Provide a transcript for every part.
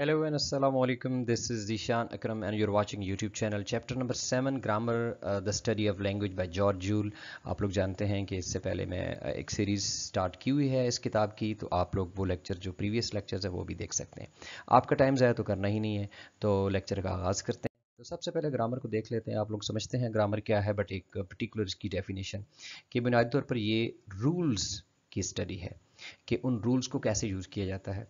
Hello and Assalamu alaikum. This is Dishan Akram and you're watching YouTube channel. Chapter number 7 Grammar uh, the Study of Language by George Jule. आप लोग जानते हैं कि इससे पहले मैं uh, एक सीरीज़ स्टार्ट की हुई है इस किताब की तो आप लोग वो लेक्चर जो प्रीवियस लेक्चर्स है वो भी देख सकते हैं आपका टाइम ज़्यादा तो करना ही नहीं है तो लेक्चर का आगाज़ करते हैं तो सबसे पहले ग्रामर को देख लेते हैं आप लोग समझते हैं ग्रामर क्या है बट एक पर्टिकुलर इसकी डेफिनेशन कि बुनियादी तौर पर ये रूल्स की स्टडी है कि उन रूल्स को कैसे यूज़ किया जाता है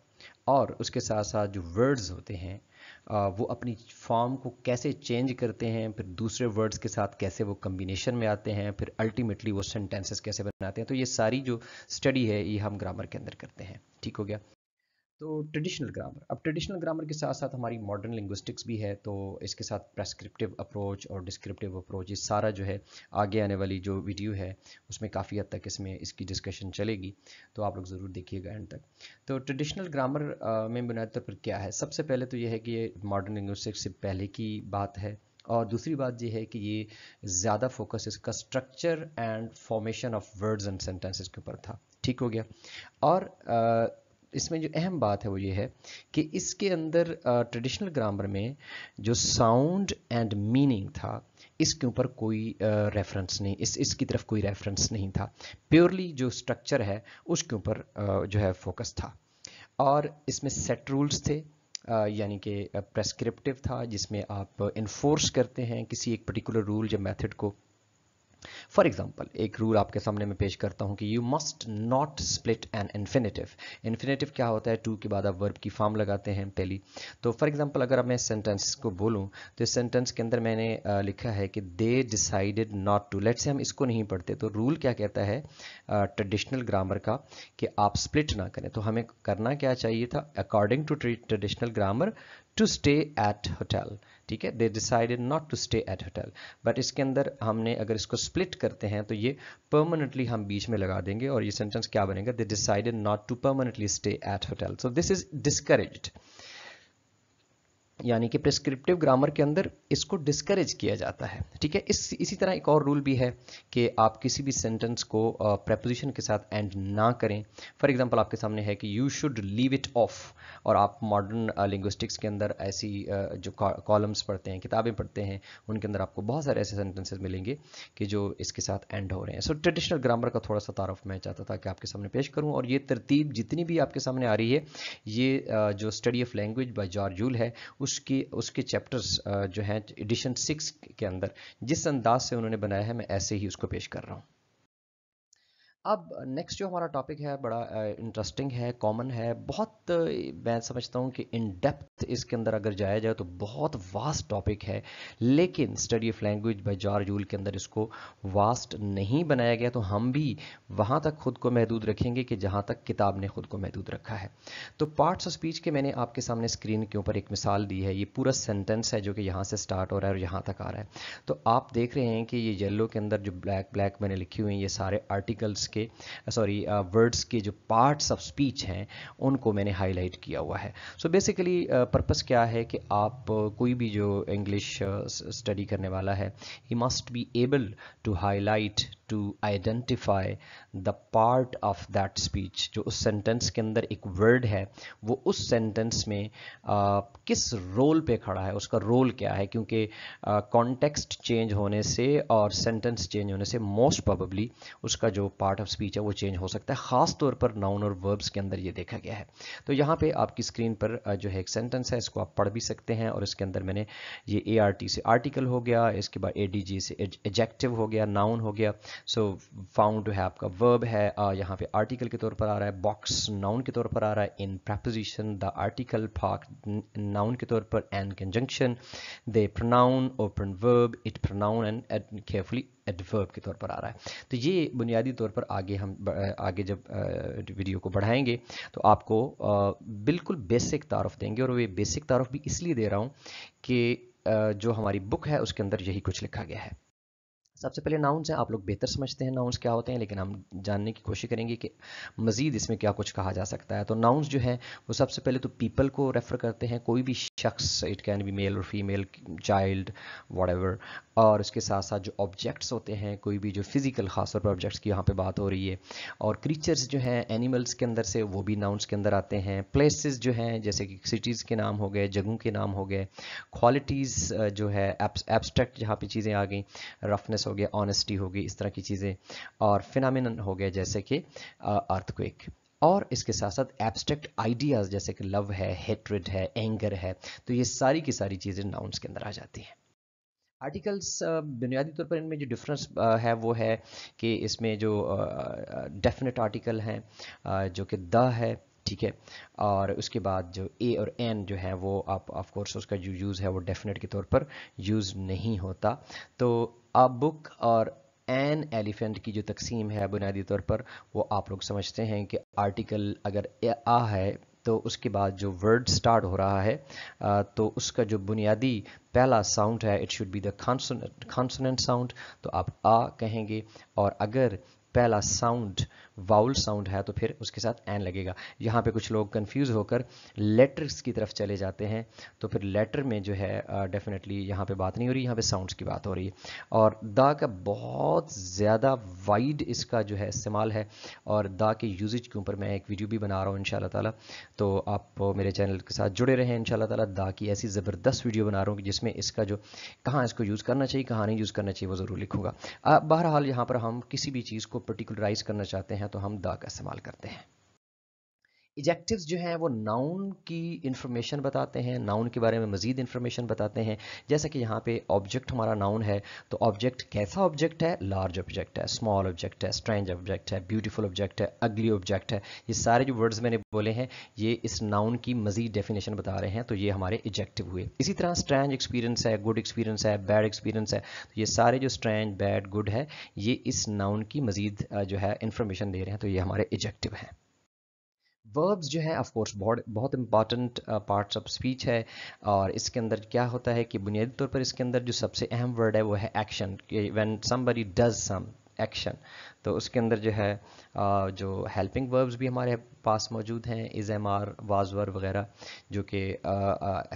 और उसके साथ साथ जो वर्ड्स होते हैं वो अपनी फॉर्म को कैसे चेंज करते हैं फिर दूसरे वर्ड्स के साथ कैसे वो कम्बिनेशन में आते हैं फिर अल्टीमेटली वो सेंटेंसेस कैसे बनाते हैं तो ये सारी जो स्टडी है ये हम ग्रामर के अंदर करते हैं ठीक हो गया तो ट्रेडिशनल ग्रामर अब ट्रेडिशनल ग्रामर के साथ साथ हमारी मॉडर्न लिंग्विस्टिक्स भी है तो इसके साथ प्रेस्क्रिप्टिव अप्रोच और डिस्क्रिप्टिव अप्रोच ये सारा जो है आगे आने वाली जो वीडियो है उसमें काफ़ी हद तक इसमें इसकी डिस्कशन चलेगी तो आप लोग ज़रूर देखिएगा एंड तक तो ट्रेडिशनल ग्रामर में बुनियादी तौर पर क्या है सबसे पहले तो यह है कि ये मॉडर्न लिंग्विस्टिक्स से पहले की बात है और दूसरी बात यह है कि ये ज़्यादा फोकस इसका structure and formation of words and sentences के ऊपर था ठीक हो गया और आ, इसमें जो अहम बात है वो ये है कि इसके अंदर ट्रेडिशनल ग्रामर में जो साउंड एंड मीनिंग था इसके ऊपर कोई रेफरेंस नहीं इस इसकी तरफ कोई रेफरेंस नहीं था प्योरली जो स्ट्रक्चर है उसके ऊपर जो है फोकस था और इसमें सेट रूल्स थे यानी कि प्रेस्क्रिप्टिव था जिसमें आप इन्फोर्स करते हैं किसी एक पर्टिकुलर रूल या मेथड को फॉर एग्जाम्पल एक रूल आपके सामने मैं पेश करता हूँ कि you must not split an infinitive infinitive क्या होता है टू के बाद आप वर्ब की फॉर्म लगाते हैं पहली तो फॉर एग्जाम्पल अगर मैं सेंटेंस को बोलूँ तो इस सेंटेंस के अंदर मैंने लिखा है कि they decided not to let से हम इसको नहीं पढ़ते तो रूल क्या कहता है ट्रेडिशनल ग्रामर का कि आप स्प्लिट ना करें तो हमें करना क्या चाहिए था according to traditional grammar to stay at hotel ठीक है they decided not to stay at hotel but इसके अंदर हमने अगर इसको स्प्लिट करते हैं तो ये परमानेंटली हम बीच में लगा देंगे और ये सेंटेंस क्या बनेगा they decided not to permanently stay at hotel so this is discourage यानी कि प्रिस्क्रिप्टिव ग्रामर के अंदर इसको डिस्करेज किया जाता है ठीक है इस इसी तरह एक और रूल भी है कि आप किसी भी सेंटेंस को प्रपोजिशन के साथ एंड ना करें फॉर एग्जांपल आपके सामने है कि you should leave it off और आप मॉडर्न लिंग्विस्टिक्स के अंदर ऐसी जो कॉलम्स पढ़ते हैं किताबें पढ़ते हैं उनके अंदर आपको बहुत सारे ऐसे सेंटेंसेज मिलेंगे कि जो इसके साथ एंड हो रहे हैं सो so, ट्रेडिशनल ग्रामर का थोड़ा सा तारफ मैं चाहता था कि आपके सामने पेश करूँ और ये तरतीब जितनी भी आपके सामने आ रही है ये जो study of language by George Yule है उसकी उसके चैप्टर्स जो हैं एडिशन सिक्स के अंदर जिस अंदाज से उन्होंने बनाया है मैं ऐसे ही उसको पेश कर रहा हूँ अब नेक्स्ट जो हमारा टॉपिक है बड़ा इंटरेस्टिंग है कॉमन है बहुत मैं समझता हूँ कि इन डेप्थ इसके अंदर अगर जाया जाए तो बहुत वास्ट टॉपिक है लेकिन study of language by George Yule के अंदर इसको वास्ट नहीं बनाया गया तो हम भी वहाँ तक खुद को महदूद रखेंगे कि जहाँ तक किताब ने खुद को महदूद रखा है तो पार्ट्स ऑफ स्पीच के मैंने आपके सामने स्क्रीन के ऊपर एक मिसाल दी है ये पूरा सेंटेंस है जो कि यहाँ से स्टार्ट हो रहा है और यहाँ तक आ रहा है तो आप देख रहे हैं कि ये येलो के अंदर जो ब्लैक ब्लैक मैंने लिखी हुई है ये सारे आर्टिकल्स के सॉरी वर्ड्स uh, के जो पार्ट्स ऑफ स्पीच हैं उनको मैंने हाईलाइट किया हुआ है सो बेसिकली पर्पज़ क्या है कि आप uh, कोई भी जो इंग्लिश स्टडी uh, करने वाला है he must be able to highlight to identify the part of that speech जो उस sentence के अंदर एक word है वो उस sentence में किस role पे खड़ा है उसका role क्या है क्योंकि context change होने से और sentence change होने से most probably उसका जो part of speech है वो change हो सकता है ख़ास तौर पर noun और verbs के अंदर ये देखा गया है तो यहाँ पे आपकी स्क्रीन पर जो है एक सेंटेंस है इसको आप पढ़ भी सकते हैं और इसके अंदर मैंने ये ए से आर्टिकल हो गया इसके बाद ए से एजेक्टिव हो गया नाउन हो गया सो फाउंड टू है आपका वर्ब है यहाँ पे आर्टिकल के तौर पर आ रहा है बॉक्स नाउन के तौर पर आ रहा है इन प्रपोजिशन द आर्टिकल फाक नाउन के तौर पर and conjunction they pronoun open verb it pronoun and carefully adverb के तौर पर आ रहा है तो ये बुनियादी तौर पर आगे हम आगे जब वीडियो को बढ़ाएंगे तो आपको बिल्कुल बेसिक तारफ़ देंगे और वे बेसिक तारफ़ भी इसलिए दे रहा हूँ कि जो हमारी बुक है उसके अंदर यही कुछ लिखा गया है सबसे पहले नाउन्स हैं आप लोग बेहतर समझते हैं नाउन्स क्या होते हैं लेकिन हम जानने की कोशिश करेंगे कि मज़ीद इसमें क्या कुछ कहा जा सकता है तो नाउन्स जो है वो सबसे पहले तो पीपल को रेफ़र करते हैं कोई भी शख्स इट कैन बी मेल और फीमेल चाइल्ड वॉट और उसके साथ साथ जो ऑब्जेक्ट्स होते हैं कोई भी जो फिज़िकल ख़ासतौर पर ऑब्जेक्ट्स की यहाँ पे बात हो रही है और क्रीचर्स जो हैं एनिमल्स के अंदर से वो भी नाउंस के अंदर आते हैं प्लेसेस जो हैं जैसे कि सिटीज़ के नाम हो गए जगहों के नाम हो गए क्वालिटीज़ जो है एब्स्ट्रैक्ट जहाँ पर चीज़ें आ गई रफनेस हो गया ऑनेस्टी हो गई इस तरह की चीज़ें और फिनामिन हो गए जैसे कि अर्थक्वेक और इसके साथ साथ एब्स्ट्रैक्ट आइडियाज़ जैसे कि लव है हेट्रिड है एंगर है तो ये सारी की सारी चीज़ें नाउंस के अंदर आ जाती हैं आर्टिकल्स uh, बुनियादी तौर पर इनमें जो डिफरेंस uh, है वो है कि इसमें जो डेफिनेट uh, आर्टिकल हैं जो कि द है ठीक है और उसके बाद जो ए और एन जो है वो आप ऑफ कोर्स उसका जो यूज़ है वो डेफिनेट के तौर पर यूज़ नहीं होता तो आप बुक और एन एलिफेंट की जो तकसीम है बुनियादी तौर पर वो आप लोग समझते हैं कि आर्टिकल अगर आ है तो उसके बाद जो वर्ड स्टार्ट हो रहा है तो उसका जो बुनियादी पहला साउंड है it should be the sound तो आप आ कहेंगे और अगर पहला साउंड वाउल साउंड है तो फिर उसके साथ एन लगेगा यहाँ पे कुछ लोग कंफ्यूज होकर लेटर्स की तरफ चले जाते हैं तो फिर लेटर में जो है डेफिनेटली uh, यहाँ पे बात नहीं हो रही यहाँ पे साउंड्स की बात हो रही है और दा का बहुत ज़्यादा वाइड इसका जो है इस्तेमाल है और दा के यूजेज के ऊपर मैं एक वीडियो भी बना रहा हूँ इन ताला तो आप मेरे चैनल के साथ जुड़े रहें इन ताला दा की ऐसी ज़बरदस्त वीडियो बना रहा हूँ जिसमें इसका जो कहाँ इसको यूज़ करना चाहिए कहाँ नहीं यूज़ करना चाहिए वो ज़रूर लिखूँगा बहरहाल यहाँ पर हम किसी भी चीज़ को पर्टिकुलराइज करना चाहते हैं हैं तो हम द का इस्तेमाल करते हैं इजेक्टिव्स जो हैं वो नाउन की इन्फॉर्मेशन बताते हैं नाउन के बारे में मज़ीद इन्फॉर्मेशन बताते हैं जैसा कि यहाँ पे ऑब्जेक्ट हमारा नाउन है तो ऑब्जेक्ट कैसा ऑब्जेक्ट है लार्ज ऑब्जेक्ट है स्मॉल ऑब्जेक्ट है स्ट्रेंज ऑब्जेक्ट है ब्यूटीफुल ऑब्जेक्ट है अगली ऑब्जेक्ट है ये सारे जो वर्ड्स मैंने बोले हैं ये इस नाउन की मज़ीद डेफिनेशन बता रहे हैं तो ये हमारे इजेक्टिव हुए इसी तरह स्ट्रेंज एक्सपीरियंस है गुड एक्सपीरियंस है बैड एक्सपीरियंस है तो ये सारे जो स्ट्रेंज बैड गुड है ये इस नाउन की मज़ीद जो है इन्फॉर्मेशन दे रहे हैं तो ये हमारे इजेक्टिव हैं वर्ब्स जो है ऑफकोर्स बहुत बहुत इंपॉर्टेंट पार्ट्स ऑफ स्पीच है और इसके अंदर क्या होता है कि बुनियादी तौर पर इसके अंदर जो सबसे अहम वर्ड है वो है action when somebody does some action तो उसके अंदर जो है जो हेल्पिंग वर्ब्स भी हमारे पास मौजूद हैं इज एम आर वाजवर वगैरह जो कि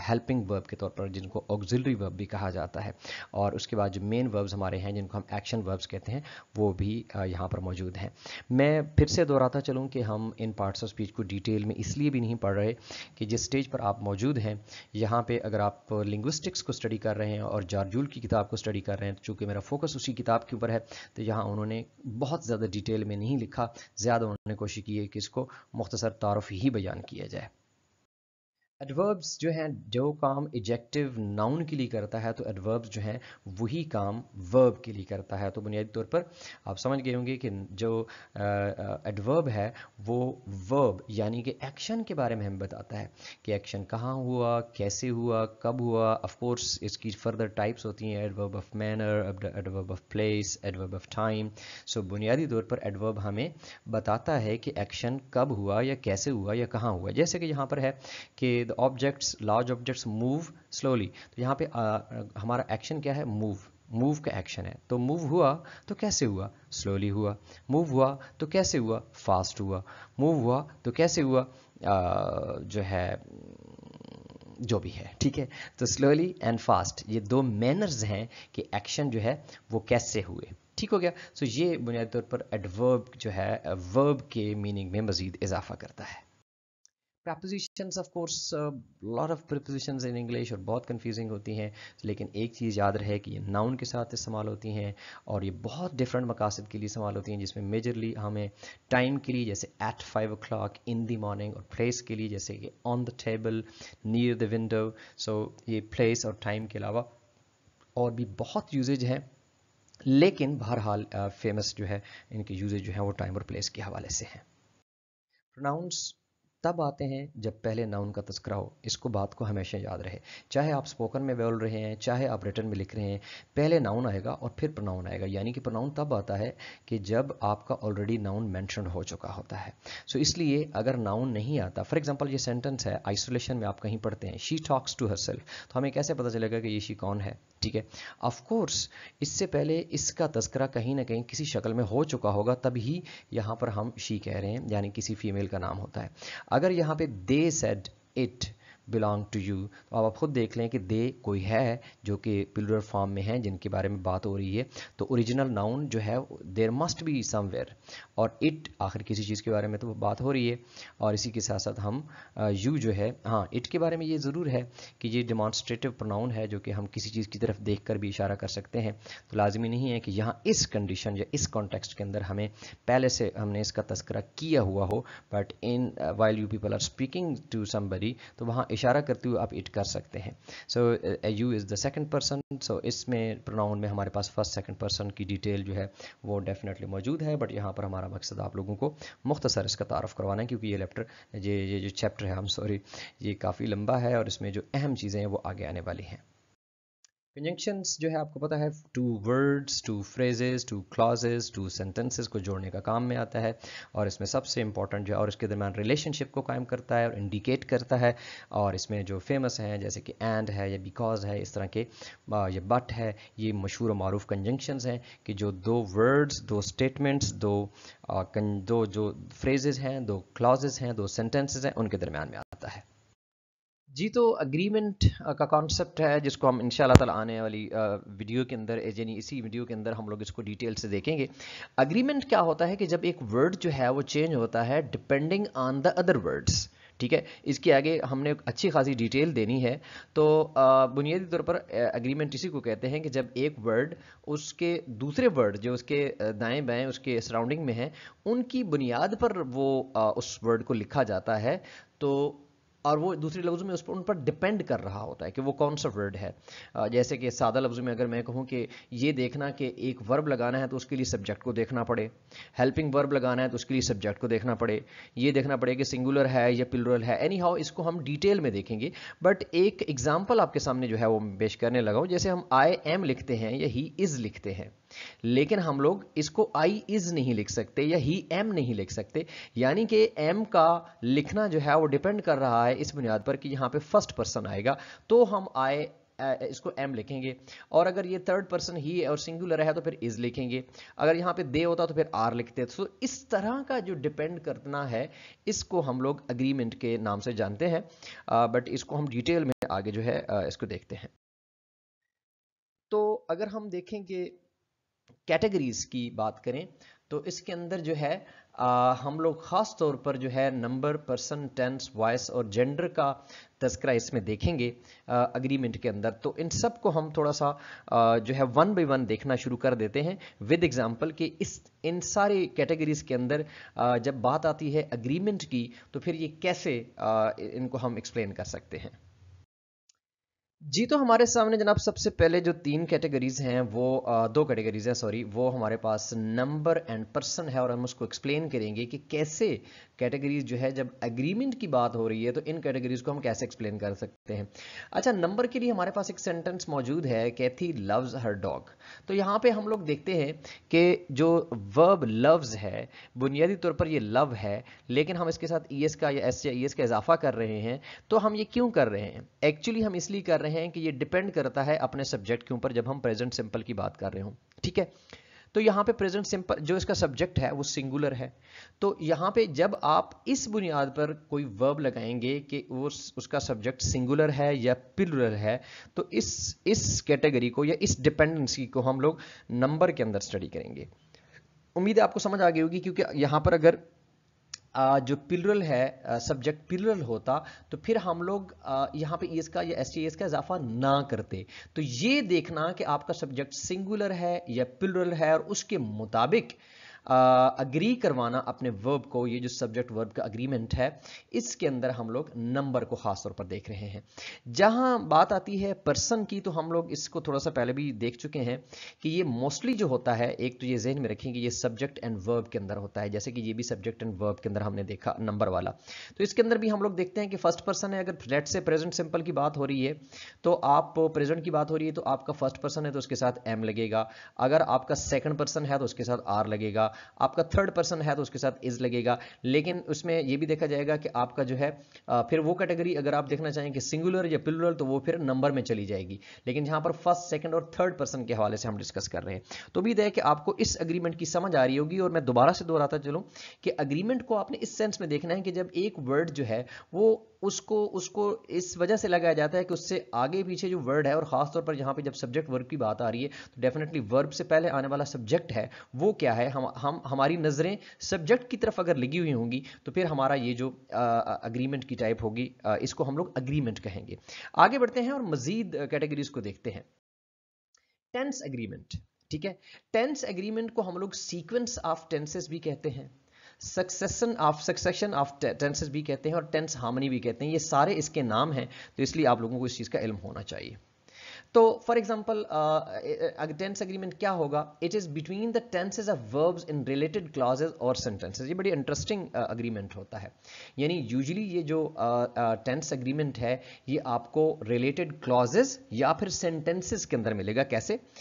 हेल्पिंग वर्ब के तौर पर जिनको ऑग्जिलरी वर्ब भी कहा जाता है और उसके बाद जो मेन वर्ब्स हमारे हैं जिनको हम एक्शन वर्ब्स कहते हैं वो भी यहाँ पर मौजूद हैं मैं फिर से दोहराता चलूँ कि हम इन पार्ट्स ऑफ स्पीच को डिटेल में इसलिए भी नहीं पढ़ रहे कि जिस स्टेज पर आप मौजूद हैं यहाँ पर अगर आप लिंग्विस्टिक्स को स्टडी कर रहे हैं और जारजूल की किताब को स्टडी कर रहे हैं तो चूँकि मेरा फोकस उसी किताब के ऊपर है तो यहाँ उन्होंने बहुत ज़्यादा डिटेल में नहीं लिखा ज़्यादा उन्होंने कोशिश की है कि इसको मुख्तसर तारफ़ ही बयान किया जाए एडवर्ब्स जो हैं जो काम एजेक्टिव नाउन के लिए करता है तो एडवर्ब्स जो हैं वही काम वर्ब के लिए करता है तो बुनियादी तौर पर आप समझ गए होंगे कि जो एडवर्ब है वो वर्ब यानी कि एक्शन के बारे में हमें बताता है कि एक्शन कहाँ हुआ कैसे हुआ कब हुआ ऑफ कोर्स इसकी फर्दर टाइप्स होती हैं adverb of manner adverb of place adverb of time so बुनियादी तौर पर एडवर्ब हमें बताता है कि एक्शन कब हुआ या कैसे हुआ या कहाँ हुआ जैसे कि यहाँ पर है कि the objects large objects move slowly तो यहाँ पे आ, हमारा एक्शन क्या है मूव मूव का एक्शन है तो मूव हुआ तो कैसे हुआ स्लोली हुआ मूव हुआ तो कैसे हुआ फास्ट हुआ मूव हुआ तो कैसे हुआ आ, जो है जो भी है ठीक है तो स्लोली एंड फास्ट ये दो मैनर्स हैं कि एक्शन जो है वो कैसे हुए ठीक हो गया सो so, ये बुनियादी तौर पर एडवर्ब जो है वर्ब के मीनिंग में मज़ीद इजाफा करता है prepositions of course lot of prepositions in English और बहुत कन्फ्यूजिंग होती हैं लेकिन एक चीज़ याद रहे कि ये नाउन के साथ इस्तेमाल होती हैं और ये बहुत डिफरेंट मकासद के लिए इस्तेमाल होती हैं जिसमें मेजरली हमें टाइम के लिए जैसे at five o'clock in the morning और प्लेस के लिए जैसे कि on the table near the window so ये प्लेस और टाइम के अलावा और भी बहुत यूजेज हैं लेकिन बहरहाल फेमस uh, जो है इनके यूजेज जो है वो टाइम और प्लेस के हवाले से हैं प्रोनाउंस तब आते हैं जब पहले नाउन का तस्करा हो इसको बात को हमेशा याद रहे चाहे आप स्पोकन में बोल रहे हैं चाहे आप रिटर्न में लिख रहे हैं पहले नाउन आएगा और फिर प्रोनाउन आएगा यानी कि प्रोनाउन तब आता है कि जब आपका ऑलरेडी नाउन मैंशन हो चुका होता है सो so, इसलिए अगर नाउन नहीं आता फॉर एग्जाम्पल ये सेंटेंस है आइसोलेशन में आप कहीं पढ़ते हैं शी टॉक्स टू हर तो हमें कैसे पता चलेगा कि ये शी कौन है ठीक है ऑफकोर्स इससे पहले इसका तस्करा कहीं ना कहीं किसी शक्ल में हो चुका होगा तभी यहाँ पर हम शी कह रहे हैं यानी किसी फीमेल का नाम होता है अगर यहाँ पे they said it belong to you तो आप खुद देख लें कि दे कोई है जो कि पिलर फॉर्म में है जिनके बारे में बात हो रही है तो ओरिजिनल नाउन जो है देर मस्ट बी समवेयर और इट आखिर किसी चीज़ के बारे में तो बात हो रही है और इसी के साथ साथ हम यू जो है हाँ इट के बारे में ये ज़रूर है कि ये डिमॉन्स्ट्रेटिव प्रोनाउन है जो कि हम किसी चीज़ की तरफ देख कर भी इशारा कर सकते हैं तो लाजमी नहीं है कि यहाँ इस कंडीशन या इस कॉन्टेक्स्ट के अंदर हमें पहले से हमने इसका तस्करा किया हुआ हो but in while you people are speaking to somebody तो वहाँ इशारा करते हुए आप इट कर सकते हैं so you is the second person so इसमें प्रोनाउन में हमारे पास फर्स्ट सेकंड पर्सन की डिटेल जो है वो डेफिनेटली मौजूद है बट यहाँ पर हमारा मकसद आप लोगों को मुख्तसर इसका तारफ़ करवाना है क्योंकि ये लेप्टर ये ये जो चैप्टर है हम सॉरी ये काफ़ी लंबा है और इसमें जो अहम चीज़ें हैं वो आगे आने वाली हैं कंजंक्शंस जो है आपको पता है two words two phrases two clauses two sentences को जोड़ने का काम में आता है और इसमें सबसे इंपॉर्टेंट जो है और इसके दरमियान रिलेशनशिप को कायम करता है और इंडिकेट करता है और इसमें जो फेमस हैं जैसे कि एंड है या बिकॉज है इस तरह के या बट है ये मशहूर और मरूफ कंजंक्शंस हैं कि जो दो वर्ड्स दो स्टेटमेंट्स दो दो जो फ्रेजेज हैं दो क्लॉजेज हैं दो सेंटेंसेज हैं उनके दरमियान में आता है जी तो अग्रीमेंट uh, का कॉन्सेप्ट है जिसको हम इन ताला आने वाली वीडियो uh, के अंदर यानी इसी वीडियो के अंदर हम लोग इसको डिटेल से देखेंगे अग्रीमेंट क्या होता है कि जब एक वर्ड जो है वो चेंज होता है depending on the other words ठीक है इसके आगे हमने अच्छी खासी डिटेल देनी है तो uh, बुनियादी तौर पर अग्रीमेंट इसी को कहते हैं कि जब एक वर्ड उसके दूसरे वर्ड जो उसके दाएं बाएं उसके सराउंडिंग में हैं उनकी बुनियाद पर वो आ, उस वर्ड को लिखा जाता है तो और वो दूसरे लफ्ज़ में उस पर उन पर डिपेंड कर रहा होता है कि वो कौन सा वर्ड है जैसे कि सादा लफ्ज़ में अगर मैं कहूँ कि ये देखना कि एक वर्ब लगाना है तो उसके लिए सब्जेक्ट को देखना पड़े हेल्पिंग वर्ब लगाना है तो उसके लिए सब्जेक्ट को देखना पड़े ये देखना पड़े कि सिंगुलर है या पिलरल है एनी हाउ इसको हम डिटेल में देखेंगे बट एक एग्जाम्पल आपके सामने जो है वो पेश करने लगा हूँ जैसे हम आई एम लिखते हैं या ही इज़ लिखते हैं लेकिन हम लोग इसको आई इज नहीं लिख सकते या ही एम नहीं लिख सकते यानी कि एम का लिखना जो है वो डिपेंड कर रहा है इस बुनियाद पर कि यहां पे फर्स्ट पर्सन आएगा तो हम आए इसको एम लिखेंगे और अगर ये थर्ड पर्सन ही और सिंगुलर है तो फिर इज लिखेंगे अगर यहाँ पे दे होता तो फिर आर लिखते तो इस तरह का जो डिपेंड करना है इसको हम लोग अग्रीमेंट के नाम से जानते हैं बट इसको हम डिटेल में आगे जो है इसको देखते हैं तो अगर हम देखेंगे कैटेगरीज की बात करें तो इसके अंदर जो है आ, हम लोग ख़ास तौर पर जो है नंबर पर्सन टेंस वॉइस और जेंडर का तस्करा इसमें देखेंगे अग्रीमेंट के अंदर तो इन सब को हम थोड़ा सा आ, जो है वन बाई वन देखना शुरू कर देते हैं विद एग्जांपल कि इस इन सारे कैटेगरीज के अंदर आ, जब बात आती है अग्रीमेंट की तो फिर ये कैसे आ, इनको हम एक्सप्लेन कर सकते हैं जी तो हमारे सामने जनाब सबसे पहले जो तीन कैटेगरीज हैं वो आ, दो कैटेगरीज हैं सॉरी वो हमारे पास नंबर एंड पर्सन है और हम उसको एक्सप्लेन करेंगे कि कैसे कैटेगरीज जो है जब एग्रीमेंट की बात हो रही है तो इन कैटेगरीज को हम कैसे एक्सप्लेन कर सकते हैं अच्छा नंबर के लिए हमारे पास एक सेंटेंस मौजूद है कैथी लव्स हर डॉग तो यहाँ पे हम लोग देखते हैं कि जो वर्ब लव्स है बुनियादी तौर पर ये लव है लेकिन हम इसके साथ ई का या एस या ई का इजाफा कर रहे हैं तो हम ये क्यों कर रहे हैं एक्चुअली हम इसलिए कर रहे हैं कि ये डिपेंड करता है अपने सब्जेक्ट के ऊपर जब हम प्रेजेंट सिंपल की बात कर रहे हों ठीक है तो यहाँ पे प्रेजेंट सिंपल जो इसका सब्जेक्ट है वो सिंगुलर है तो यहाँ पे जब आप इस बुनियाद पर कोई वर्ब लगाएंगे कि वो उसका सब्जेक्ट सिंगुलर है या पिलुलर है तो इस इस कैटेगरी को या इस डिपेंडेंसी को हम लोग नंबर के अंदर स्टडी करेंगे उम्मीद है आपको समझ आ गई होगी क्योंकि यहाँ पर अगर जो पिलरल है सब्जेक्ट पिलरल होता तो फिर हम लोग यहाँ पे एस e का या एस टी एस का इजाफा ना करते तो ये देखना कि आपका सब्जेक्ट सिंगुलर है या पिलरल है और उसके मुताबिक अग्री करवाना अपने वर्ब को ये जो सब्जेक्ट वर्ब का अग्रीमेंट है इसके अंदर हम लोग नंबर को खास तौर पर देख रहे हैं जहाँ बात आती है पर्सन की तो हम लोग इसको थोड़ा सा पहले भी देख चुके हैं कि ये मोस्टली जो होता है एक तो ये जहन में रखें कि ये सब्जेक्ट एंड वर्ब के अंदर होता है जैसे कि ये भी सब्जेक्ट एंड वर्ब के अंदर हमने देखा नंबर वाला तो इसके अंदर भी हम लोग देखते हैं कि फर्स्ट पर्सन है अगर लेट से प्रेजेंट सिंपल की बात हो रही है तो आप प्रेजेंट की बात हो रही है तो आपका फर्स्ट पर्सन है तो उसके साथ एम लगेगा अगर आपका सेकेंड पर्सन है तो उसके साथ आर लगेगा आपका थर्ड पर्सन है तो उसके साथ इज लगेगा लेकिन उसमें ये भी देखा जाएगा कि आपका जो है फिर वो कैटेगरी अगर आप देखना चाहें कि सिंगुलर या पिलुलर तो वो फिर नंबर में चली जाएगी लेकिन यहाँ पर फर्स्ट सेकेंड और थर्ड पर्सन के हवाले से हम डिस्कस कर रहे हैं तो उम्मीद है कि आपको इस अग्रीमेंट की समझ आ रही होगी और मैं दोबारा से दोहराता चलूँ कि अग्रीमेंट को आपने इस सेंस में देखना है कि जब एक वर्ड जो है वो उसको उसको इस वजह से लगाया जाता है कि उससे आगे पीछे जो वर्ड है और ख़ासतौर पर यहाँ पे जब सब्जेक्ट वर्ब की बात आ रही है तो डेफिनेटली वर्ब से पहले आने वाला सब्जेक्ट है वो क्या है हम हम हमारी नज़रें सब्जेक्ट की तरफ अगर लगी हुई होंगी तो फिर हमारा ये जो अग्रीमेंट की टाइप होगी आ, इसको हम लोग अग्रीमेंट कहेंगे आगे बढ़ते हैं और मज़ीद कैटेगरीज को देखते हैं टेंस एग्रीमेंट ठीक है टेंस एग्रीमेंट को हम लोग सीक्वेंस ऑफ टेंसेस भी कहते हैं succession of succession of tenses भी कहते हैं और टेंस हार्मनी भी कहते हैं ये सारे इसके नाम हैं तो इसलिए आप लोगों को इस चीज़ का इल्म होना चाहिए तो फॉर एग्जाम्पल टेंस अग्रीमेंट क्या होगा it is between the tenses of verbs in related clauses और सेंटेंसेज ये बड़ी इंटरेस्टिंग अग्रीमेंट uh, होता है यानी यूजली ये जो टेंस uh, अग्रीमेंट uh, है ये आपको रिलेटेड क्लॉजेज या फिर सेंटेंसेज के अंदर मिलेगा कैसे uh,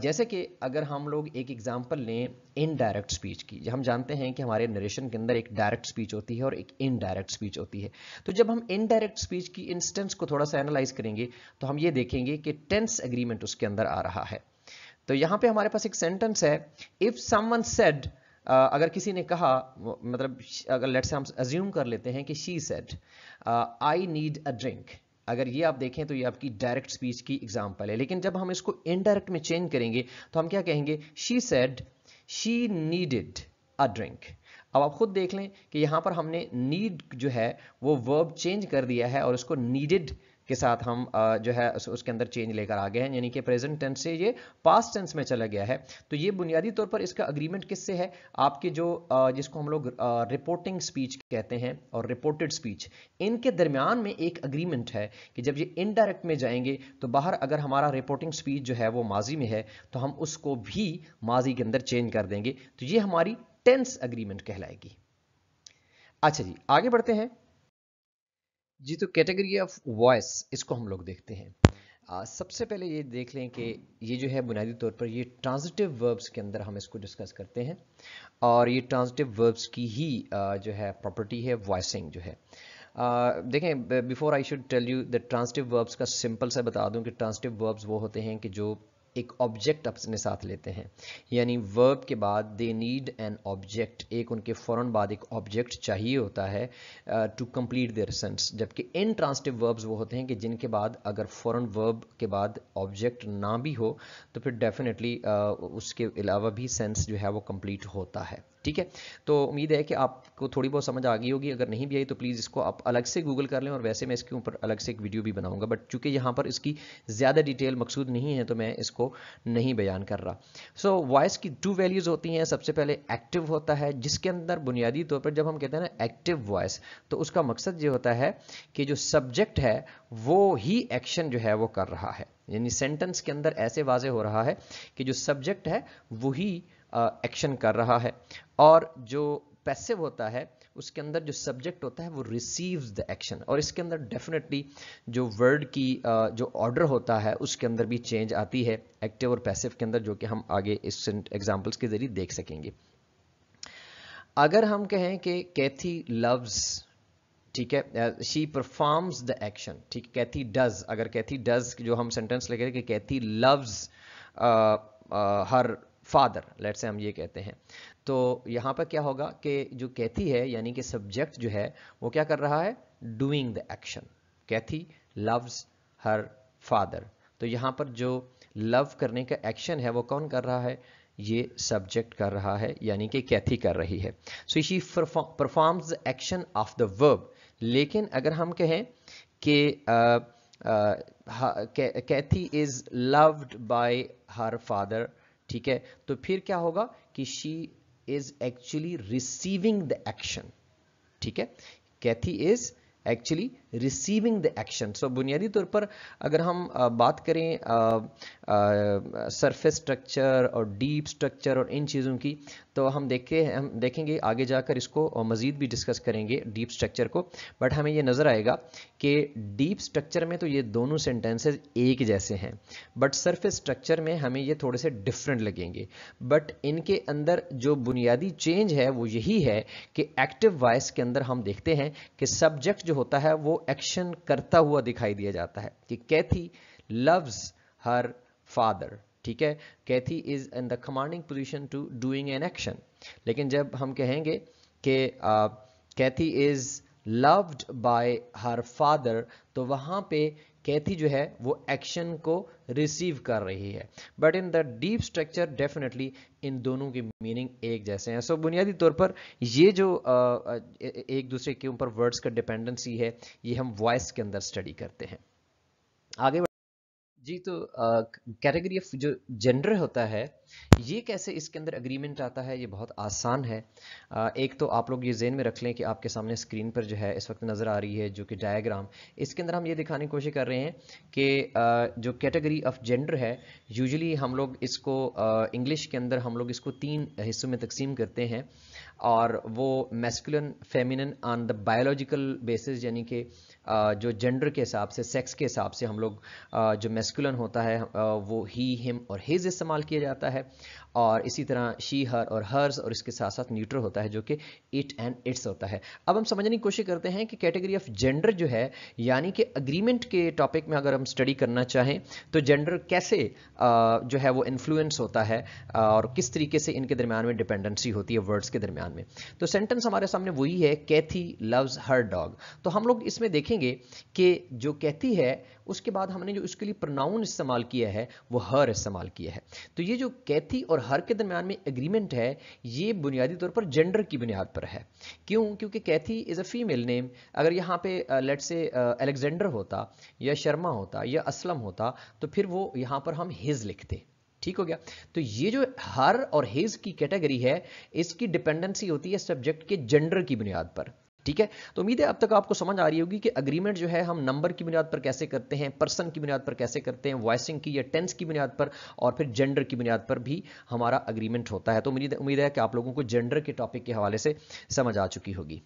जैसे कि अगर हम लोग एक एग्जाम्पल लें इनडायरेक्ट स्पीच की हम जानते हैं कि हमारे नरेशन के अंदर एक डायरेक्ट स्पीच होती है और एक इनडायरेक्ट स्पीच होती है तो जब हम इनडायरेक्ट स्पीच की इंस्टेंस को थोड़ा सा एनालाइज करेंगे तो हम ये देखेंगे कि टेंस एग्रीमेंट उसके अंदर आ रहा है तो यहाँ पे हमारे पास एक सेंटेंस है इफ़ समवन सेड अगर किसी ने कहा मतलब अगर लेट्स हम अज्यूम कर लेते हैं कि she said I need a drink अगर ये आप देखें तो ये आपकी डायरेक्ट स्पीच की एग्जाम्पल है लेकिन जब हम इसको इनडायरेक्ट में चेंज करेंगे तो हम क्या कहेंगे she said she needed a drink अब आप खुद देख लें कि यहां पर हमने नीड जो है वो वर्ब चेंज कर दिया है और उसको नीडेड के साथ हम जो है उसके अंदर चेंज लेकर आ गए हैं यानी कि प्रेजेंट टेंस से ये पास्ट टेंस में चला गया है तो ये बुनियादी तौर पर इसका अग्रीमेंट किससे है आपके जो जिसको हम लोग रिपोर्टिंग स्पीच कहते हैं और रिपोर्टेड स्पीच इनके दरमियान में एक अग्रीमेंट है कि जब ये इनडायरेक्ट में जाएंगे तो बाहर अगर हमारा रिपोर्टिंग स्पीच जो है वो माजी में है तो हम उसको भी माजी के अंदर चेंज कर देंगे तो ये हमारी टेंस अग्रीमेंट कहलाएगी अच्छा जी आगे बढ़ते हैं जी तो कैटेगरी ऑफ वॉइस इसको हम लोग देखते हैं आ, सबसे पहले ये देख लें कि ये जो है बुनियादी तौर पर ये ट्रांजिटिव वर्ब्स के अंदर हम इसको डिस्कस करते हैं और ये ट्रांजिटिव वर्ब्स की ही आ, जो है प्रॉपर्टी है वॉइसिंग जो है आ, देखें before I should tell you the transitive verbs का सिंपल सा बता दूं कि ट्रांजिटिव वर्ब्स वो होते हैं कि जो एक ऑब्जेक्ट अपने साथ लेते हैं यानी वर्ब के बाद दे नीड एन ऑब्जेक्ट एक उनके फ़ौर बाद एक ऑब्जेक्ट चाहिए होता है टू कंप्लीट देयर सेंस जबकि इन ट्रांसटिव वर्ब्स वो होते हैं कि जिनके बाद अगर फ़ौर वर्ब के बाद ऑब्जेक्ट ना भी हो तो फिर डेफिनेटली uh, उसके अलावा भी सेंस जो है वो कंप्लीट होता है ठीक है तो उम्मीद है कि आपको थोड़ी बहुत समझ आ गई होगी अगर नहीं भी आई तो प्लीज़ इसको आप अलग से गूगल कर लें और वैसे मैं इसके ऊपर अलग से एक वीडियो भी बनाऊंगा बट चूंकि यहाँ पर इसकी ज़्यादा डिटेल मकसूद नहीं है तो मैं इसको नहीं बयान कर रहा सो so, वॉइस की टू वैल्यूज़ होती हैं सबसे पहले एक्टिव होता है जिसके अंदर बुनियादी तौर पर जब हम कहते हैं ना एक्टिव वॉइस तो उसका मकसद ये होता है कि जो सब्जेक्ट है वो ही एक्शन जो है वो कर रहा है यानी सेंटेंस के अंदर ऐसे वाजे हो रहा है कि जो सब्जेक्ट है वही एक्शन कर रहा है और जो पैसिव होता है उसके अंदर जो सब्जेक्ट होता है वो रिसीव्स द एक्शन और इसके अंदर डेफिनेटली जो वर्ड की जो ऑर्डर होता है उसके अंदर भी चेंज आती है एक्टिव और पैसिव के अंदर जो कि हम आगे इस एग्जाम्पल्स के जरिए देख सकेंगे अगर हम कहें कि कैथी लव्स ठीक है शी परफॉर्म्स द एक्शन ठीक कैथी डज अगर कैथी डज जो हम सेंटेंस लेकर कि Kathy loves her father let से हम ये कहते हैं तो यहाँ पर क्या होगा कि जो कैथी है यानी कि सब्जेक्ट जो है वो क्या कर रहा है doing the action Kathy loves her father तो यहाँ पर जो लव करने का एक्शन है वो कौन कर रहा है ये सब्जेक्ट कर रहा है यानी कि कैथी कर रही है so she performs the action of the verb लेकिन अगर हम कहें कि Kathy is loved by her father ठीक है तो फिर क्या होगा कि she is actually receiving the action ठीक है Kathy is actually receiving the action so बुनियादी तौर पर अगर हम बात करें सरफेस स्ट्रक्चर और डीप स्ट्रक्चर और इन चीज़ों की तो हम देखे हम देखेंगे आगे जाकर इसको और मज़ीद भी डिस्कस करेंगे डीप स्ट्रक्चर को बट हमें ये नज़र आएगा कि डीप स्ट्रक्चर में तो ये दोनों सेंटेंसेज एक जैसे हैं बट सरफेस स्ट्रक्चर में हमें ये थोड़े से डिफरेंट लगेंगे बट इनके अंदर जो बुनियादी चेंज है वो यही है कि एक्टिव वॉइस के अंदर हम देखते हैं कि सब्जेक्ट जो होता है वो एक्शन करता हुआ दिखाई दिया जाता है कि कैथी लव्स हर फादर ठीक है Kathy is in the commanding position to doing an action लेकिन जब हम कहेंगे कि Kathy is loved by her father तो वहां पे कैथी जो है वो एक्शन को रिसीव कर रही है but in the deep structure definitely इन दोनों की मीनिंग एक जैसे हैं सो so, बुनियादी तौर पर ये जो आ, एक दूसरे के ऊपर वर्ड्स का डिपेंडेंसी है ये हम वॉइस के अंदर स्टडी करते हैं आगे जी तो कैटेगरी ऑफ जो जेंडर होता है ये कैसे इसके अंदर अग्रीमेंट आता है ये बहुत आसान है आ, एक तो आप लोग ये जेन में रख लें कि आपके सामने स्क्रीन पर जो है इस वक्त नज़र आ रही है जो कि डायग्राम इसके अंदर हम ये दिखाने की कोशिश कर रहे हैं कि आ, जो कैटेगरी ऑफ जेंडर है यूजुअली हम लोग इसको इंग्लिश के अंदर हम लोग इसको तीन हिस्सों में तकसीम करते हैं और वो masculine feminine on the biological basis यानी कि जो जेंडर के हिसाब से सेक्स के हिसाब से हम लोग जो मेस्कुलन होता है वो ही हिम और हिज इस्तेमाल किया जाता है और इसी तरह शी हर और हर्स और इसके साथ साथ न्यूट्रल होता है जो कि इट एंड इट्स होता है अब हम समझने की कोशिश करते हैं कि कैटेगरी ऑफ जेंडर जो है यानी कि अग्रीमेंट के टॉपिक में अगर हम स्टडी करना चाहें तो जेंडर कैसे जो है वो इन्फ्लुएंस होता है और किस तरीके से इनके दरमियान में डिपेंडेंसी होती है वर्ड्स के दरमियान में तो सेंटेंस हमारे सामने वही है कैथी लव्स हर डॉग तो हम लोग इसमें देखेंगे कि जो कैथी है उसके बाद हमने जो उसके लिए प्रोनाउन इस्तेमाल किया है वो हर इस्तेमाल किया है तो ये जो कैथी और हर के दरमियान में एग्रीमेंट है ये बुनियादी तौर पर जेंडर की बुनियाद पर है क्यों क्योंकि Kathy is a female name अगर यहाँ पे लेट से अलेक्जेंडर होता या शर्मा होता या असलम होता तो फिर वो यहाँ पर हम हिज लिखते ठीक हो गया तो ये जो हर और हिज की कैटेगरी है इसकी डिपेंडेंसी होती है सब्जेक्ट के जेंडर की बुनियाद पर ठीक है तो उम्मीद है अब तक आपको समझ आ रही होगी कि अग्रीमेंट जो है हम नंबर की बुनियाद पर कैसे करते हैं पर्सन की बुनियाद पर कैसे करते हैं वॉइसिंग की या टेंस की बुनियाद पर और फिर जेंडर की बुनियाद पर भी हमारा अग्रीमेंट होता है तो उम्मीद उम्मीद है कि आप लोगों को जेंडर के टॉपिक के हवाले से समझ आ चुकी होगी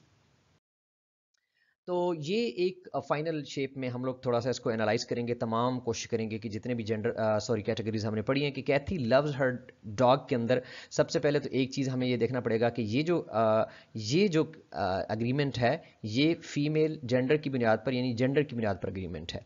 तो ये एक फाइनल शेप में हम लोग थोड़ा सा इसको एनालाइज करेंगे तमाम कोशिश करेंगे कि जितने भी जेंडर सॉरी कैटेगरीज हमने पढ़ी हैं कि कैथी लव्स हर डॉग के अंदर सबसे पहले तो एक चीज़ हमें ये देखना पड़ेगा कि ये जो आ, ये जो अग्रीमेंट है ये फीमेल जेंडर की बुनियाद पर यानी जेंडर की बुनियाद पर अग्रीमेंट है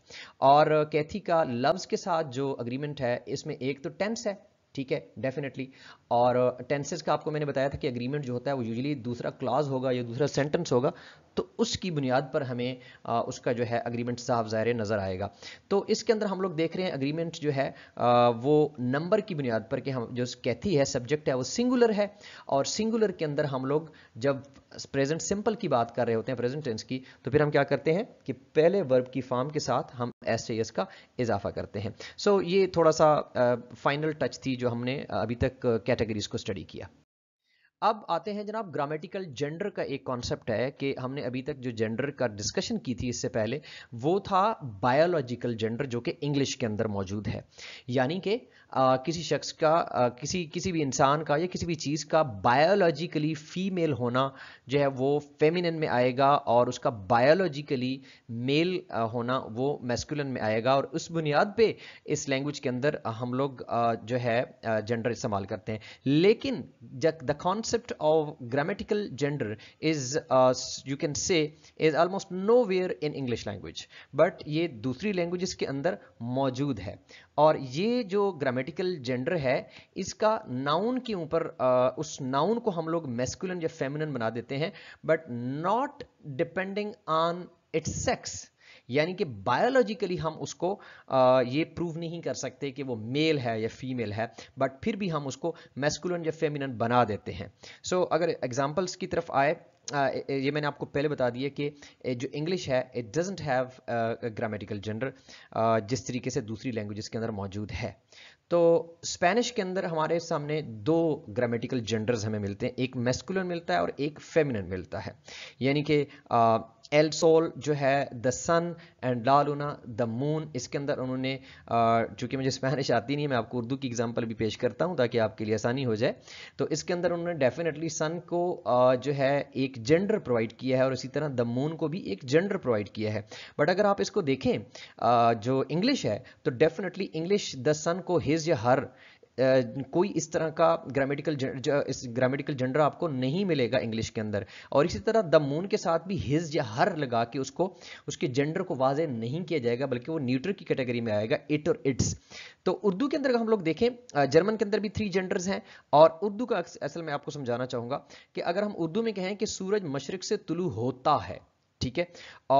और कैथी का लव्स के साथ जो अग्रीमेंट है इसमें एक तो टेंस है ठीक है डेफिनेटली और टेंसेज uh, का आपको मैंने बताया था कि अग्रीमेंट जो होता है वो यूजली दूसरा क्लॉज होगा या दूसरा सेंटेंस होगा तो उसकी बुनियाद पर हमें आ, uh, उसका जो है अग्रीमेंट साफ ज़ाहिर नज़र आएगा तो इसके अंदर हम लोग देख रहे हैं अग्रीमेंट जो है आ, uh, वो नंबर की बुनियाद पर कि हम जो कैथी है सब्जेक्ट है वो सिंगुलर है और सिंगुलर के अंदर हम लोग जब प्रेजेंट सिंपल की बात कर रहे होते हैं प्रेजेंट टेंस की तो फिर हम क्या करते हैं कि पहले वर्ब की फॉर्म के साथ हम एस का इजाफा करते हैं सो so, ये थोड़ा सा फाइनल टच थी जो हमने अभी तक कैटेगरीज को स्टडी किया अब आते हैं जनाब ग्रामेटिकल जेंडर का एक कॉन्सेप्ट है कि हमने अभी तक जो जेंडर का डिस्कशन की थी इससे पहले वो था बायोलॉजिकल जेंडर जो कि इंग्लिश के अंदर मौजूद है यानी कि किसी शख्स का आ, किसी किसी भी इंसान का या किसी भी चीज़ का बायोलॉजिकली फ़ीमेल होना जो है वो फेमिनन में आएगा और उसका बायोलॉजिकली मेल होना वो मेस्कुलन में आएगा और उस बुनियाद पर इस लैंग्वेज के अंदर हम लोग आ, जो है जेंडर इस्तेमाल करते हैं लेकिन the concept concept of grammatical gender is uh, you can say is almost nowhere in English language but ये दूसरी languages के अंदर मौजूद है और ये जो grammatical gender है इसका noun के ऊपर uh, उस noun को हम लोग masculine या feminine बना देते हैं but not depending on its sex यानी कि बायोलॉजिकली हम उसको ये प्रूव नहीं कर सकते कि वो मेल है या फीमेल है बट फिर भी हम उसको मेस्कुलन या फेमिनन बना देते हैं सो so, अगर एग्जाम्पल्स की तरफ आए ये मैंने आपको पहले बता दिया कि जो इंग्लिश है it doesn't have grammatical gender जिस तरीके से दूसरी लैंग्वेजेस के अंदर मौजूद है तो स्पेनिश के अंदर हमारे सामने दो ग्रामेटिकल जेंडर्स हमें मिलते हैं एक मेस्कुलर मिलता है और एक फेमिनन मिलता है यानी कि एल सोल जो है द सन एंड ला लूना द मून इसके अंदर उन्होंने चूँकि मुझे स्पेनिश आती नहीं है मैं आपको उर्दू की एग्जांपल भी पेश करता हूँ ताकि आपके लिए आसानी हो जाए तो इसके अंदर उन्होंने डेफिनेटली सन को जो है एक जेंडर प्रोवाइड किया है और इसी तरह द मून को भी एक जेंडर प्रोवाइड किया है बट अगर आप इसको देखें जो इंग्लिश है तो डेफिनेटली इंग्लिश द सन को हिज या हर कोई इस तरह का ग्रामेटिकल इस ग्रामेटिकल जेंडर आपको नहीं मिलेगा इंग्लिश के अंदर और इसी तरह द मून के साथ भी हिज या हर लगा के उसको उसके जेंडर को वाजे नहीं किया जाएगा बल्कि वो न्यूट्र की कैटेगरी में आएगा इट और इट्स तो उर्दू के अंदर हम लोग देखें जर्मन के अंदर भी थ्री जेंडर्स हैं और उर्दू का असल में आपको समझाना चाहूंगा कि अगर हम उर्दू में कहें कि सूरज मशरक से तुलू होता है ठीक है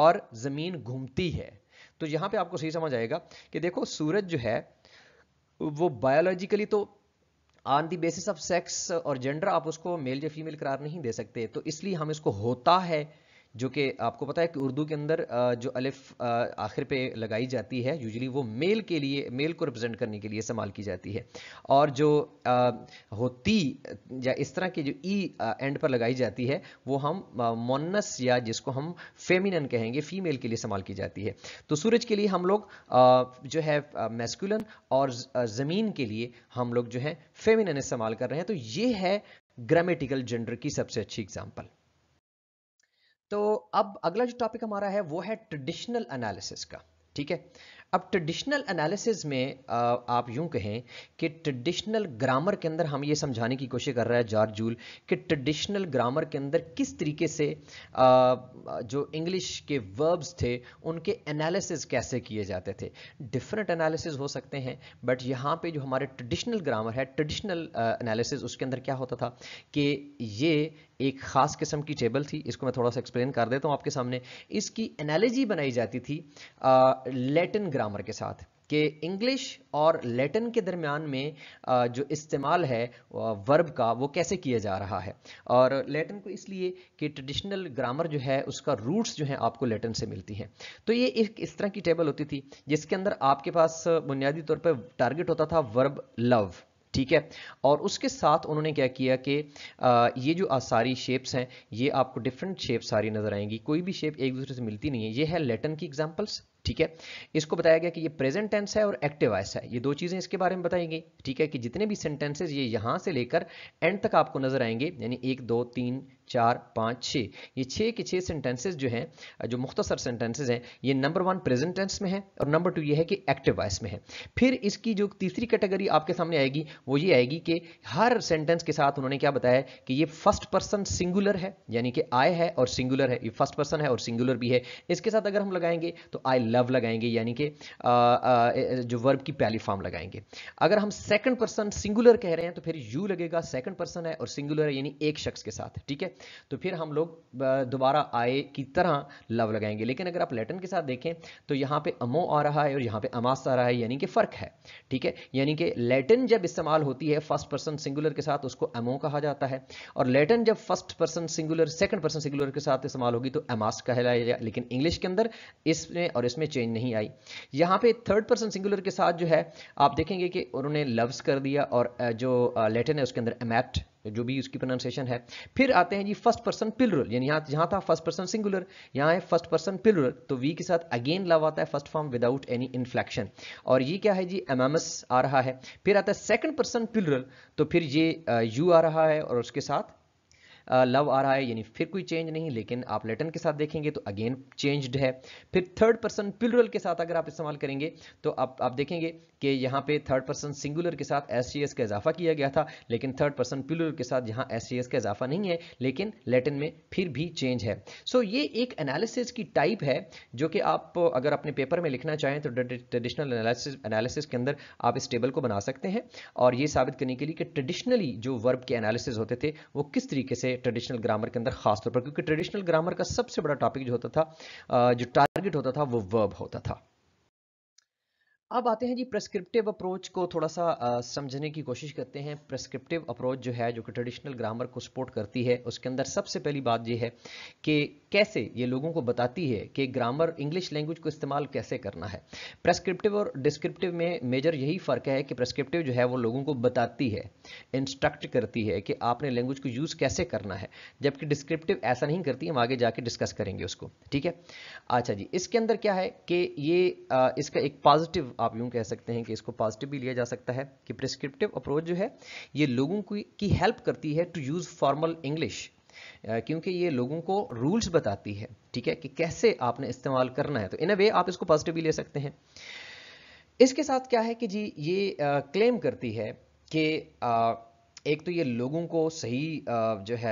और ज़मीन घूमती है तो यहाँ पे आपको सही समझ आएगा कि देखो सूरज जो है वो बायोलॉजिकली तो on the basis of sex और जेंडर आप उसको मेल या फीमेल करार नहीं दे सकते तो इसलिए हम इसको होता है जो कि आपको पता है कि उर्दू के अंदर जो अलिफ आखिर पे लगाई जाती है यूजली वो मेल के लिए मेल को रिप्रेजेंट करने के लिए इस्तेमाल की जाती है और जो होती या इस तरह की जो ई एंड पर लगाई जाती है वो हम मोनस या जिसको हम फेमिनन कहेंगे फीमेल के लिए इस्तेमाल की जाती है तो सूरज के लिए हम लोग जो है मेस्कुलन और ज़मीन के लिए हम लोग जो है फेमिनन इस्तेमाल कर रहे हैं तो ये है ग्रामेटिकल जेंडर की सबसे अच्छी एग्जाम्पल तो अब अगला जो टॉपिक हमारा है वो है ट्रेडिशनल एनालिसिस का ठीक है अब ट्रेडिशनल एनालिसिस में आप यूं कहें कि ट्रेडिशनल ग्रामर के अंदर हम ये समझाने की कोशिश कर रहा है जार जूल कि ट्रेडिशनल ग्रामर के अंदर किस तरीके से जो इंग्लिश के वर्ब्स थे उनके एनालिसिस कैसे किए जाते थे डिफरेंट एनालिसिस हो सकते हैं बट यहाँ पे जो हमारे ट्रेडिशनल ग्रामर है ट्रेडिशनल एनालिसिस उसके अंदर क्या होता था कि ये एक ख़ास किस्म की टेबल थी इसको मैं थोड़ा सा एक्सप्लेन कर देता हूँ आपके सामने इसकी एनालॉजी बनाई जाती थी लेटिन ग्रामर ग्रामर के साथ कि इंग्लिश और लेटिन के दरमियान में जो इस्तेमाल है वर्ब का वो कैसे किया जा रहा है और लेटिन को इसलिए कि ट्रेडिशनल ग्रामर जो है उसका रूट्स जो है आपको लेटिन से मिलती हैं तो ये एक इस तरह की टेबल होती थी जिसके अंदर आपके पास बुनियादी तौर पर टारगेट होता था वर्ब लव ठीक है और उसके साथ उन्होंने क्या किया कि ये जो सारी शेप्स हैं ये आपको डिफरेंट शेप सारी नज़र आएंगी कोई भी शेप एक दूसरे से मिलती नहीं है ये है लेटन की एग्जांपल्स ठीक है इसको बताया गया कि ये प्रेजेंट टेंस है और एक्टिव वॉइस है ये दो चीज़ें इसके बारे में बताई गई ठीक है कि जितने भी सेंटेंसेज ये यहां से लेकर एंड तक आपको नजर आएंगे यानी एक दो तीन चार पाँच छः ये छः के छः सेंटेंसेज जो हैं जो मुख्तसर सेंटेंसेज हैं ये नंबर वन प्रेजेंट टेंस में है और नंबर टू ये है कि एक्टिव वॉइस में है फिर इसकी जो तीसरी कैटेगरी आपके सामने आएगी वो ये आएगी कि हर सेंटेंस के साथ उन्होंने क्या बताया कि ये फर्स्ट पर्सन सिंगुलर है यानी कि आई है और सिंगुलर है ये फर्स्ट पर्सन है और सिंगुलर भी है इसके साथ अगर हम लगाएंगे तो आई लव लगाएंगे यानी कि जो वर्ब की पहली फॉर्म लगाएंगे अगर हम सेकंड पर्सन सिंगुलर कह रहे हैं तो फिर यू लगेगा सेकंड पर्सन है और सिंगुलर है यानी एक शख्स के साथ ठीक है तो फिर हम लोग दोबारा आए की तरह लव लगाएंगे लेकिन अगर आप लेटन के साथ देखें तो यहाँ पे अमो आ रहा है और यहाँ पे अमास आ रहा है यानी कि फ़र्क है ठीक है यानी कि लेटन जब इस्तेमाल होती है फर्स्ट पर्सन सिंगुलर के साथ उसको अमो कहा जाता है और लेटन जब first person singular second person singular के साथ इस्तेमाल होगी तो एमास कहलाएगा लेकिन इंग्लिश के अंदर इसमें और इसमें चेंज नहीं आई यहाँ पे थर्ड पर्सन सिंगुलर के साथ जो है आप देखेंगे कि उन्होंने लव्स कर दिया और जो लेटन है उसके अंदर अमैप्ट जो भी उसकी प्रोनाउंसिएशन है फिर आते हैं जी फर्स्ट पर्सन पिलरल यानी यहाँ जहाँ था फर्स्ट पर्सन सिंगुलर यहाँ है फर्स्ट पर्सन पिलरल तो वी के साथ अगेन लव आता है first form without any inflection और ये क्या है जी एमएमएस आ रहा है फिर आता है सेकंड पर्सन पिलरल तो फिर ये यू uh, आ रहा है और उसके साथ लव आ रहा है यानी फिर कोई चेंज नहीं लेकिन आप लेटन के साथ देखेंगे तो अगेन चेंज्ड है फिर थर्ड पर्सन प्लूरल के साथ अगर आप इस्तेमाल करेंगे तो आप आप देखेंगे कि यहाँ पे थर्ड पर्सन सिंगुलर के साथ एस सी एस का इजाफा किया गया था लेकिन थर्ड पर्सन प्लूरल के साथ यहाँ एस सी एस का इजाफा नहीं है लेकिन लेटन में फिर भी चेंज है सो so, ये एक एनालिसिस की टाइप है जो कि आप अगर अपने पेपर में लिखना चाहें तो ट्रेडिशनल एनालिसिस के अंदर आप इस टेबल को बना सकते हैं और ये साबित करने के लिए कि ट्रेडिशनली जो वर्ब के एनालिसिस होते थे वो किस तरीके से ट्रेडिशनल ग्रामर के अंदर खासतौर पर क्योंकि ट्रेडिशनल ग्रामर का सबसे बड़ा टॉपिक जो होता था जो टारगेट होता था वो वर्ब होता था अब आते हैं जी प्रेस्क्रिप्टिव अप्रोच को थोड़ा सा आ, समझने की कोशिश करते हैं प्रेस्क्रिप्टिव अप्रोच जो है जो कि ट्रेडिशनल ग्रामर को सपोर्ट करती है उसके अंदर सबसे पहली बात यह है कि कैसे ये लोगों को बताती है कि ग्रामर इंग्लिश लैंग्वेज को इस्तेमाल कैसे करना है प्रेस्क्रिप्टिव और डिस्क्रिप्टिव में मेजर यही फ़र्क है कि प्रेस्क्रिप्टिव जो है वो लोगों को बताती है इंस्ट्रक्ट करती है कि आपने लैंग्वेज को यूज़ कैसे करना है जबकि डिस्क्रिप्टिव ऐसा नहीं करती हम आगे जाके डिस्कस करेंगे उसको ठीक है अच्छा जी इसके अंदर क्या है कि ये आ, इसका एक पॉजिटिव आप यूं कह सकते हैं कि इसको पॉजिटिव भी लिया जा सकता है कि प्रिस्क्रिप्टिव अप्रोच जो है ये लोगों की हेल्प करती है टू यूज़ फॉर्मल इंग्लिश क्योंकि ये लोगों को रूल्स बताती है ठीक है कि कैसे आपने इस्तेमाल करना है तो इन अ वे आप इसको पॉजिटिव भी ले सकते हैं इसके साथ क्या है कि जी ये क्लेम करती है कि एक तो ये लोगों को सही जो है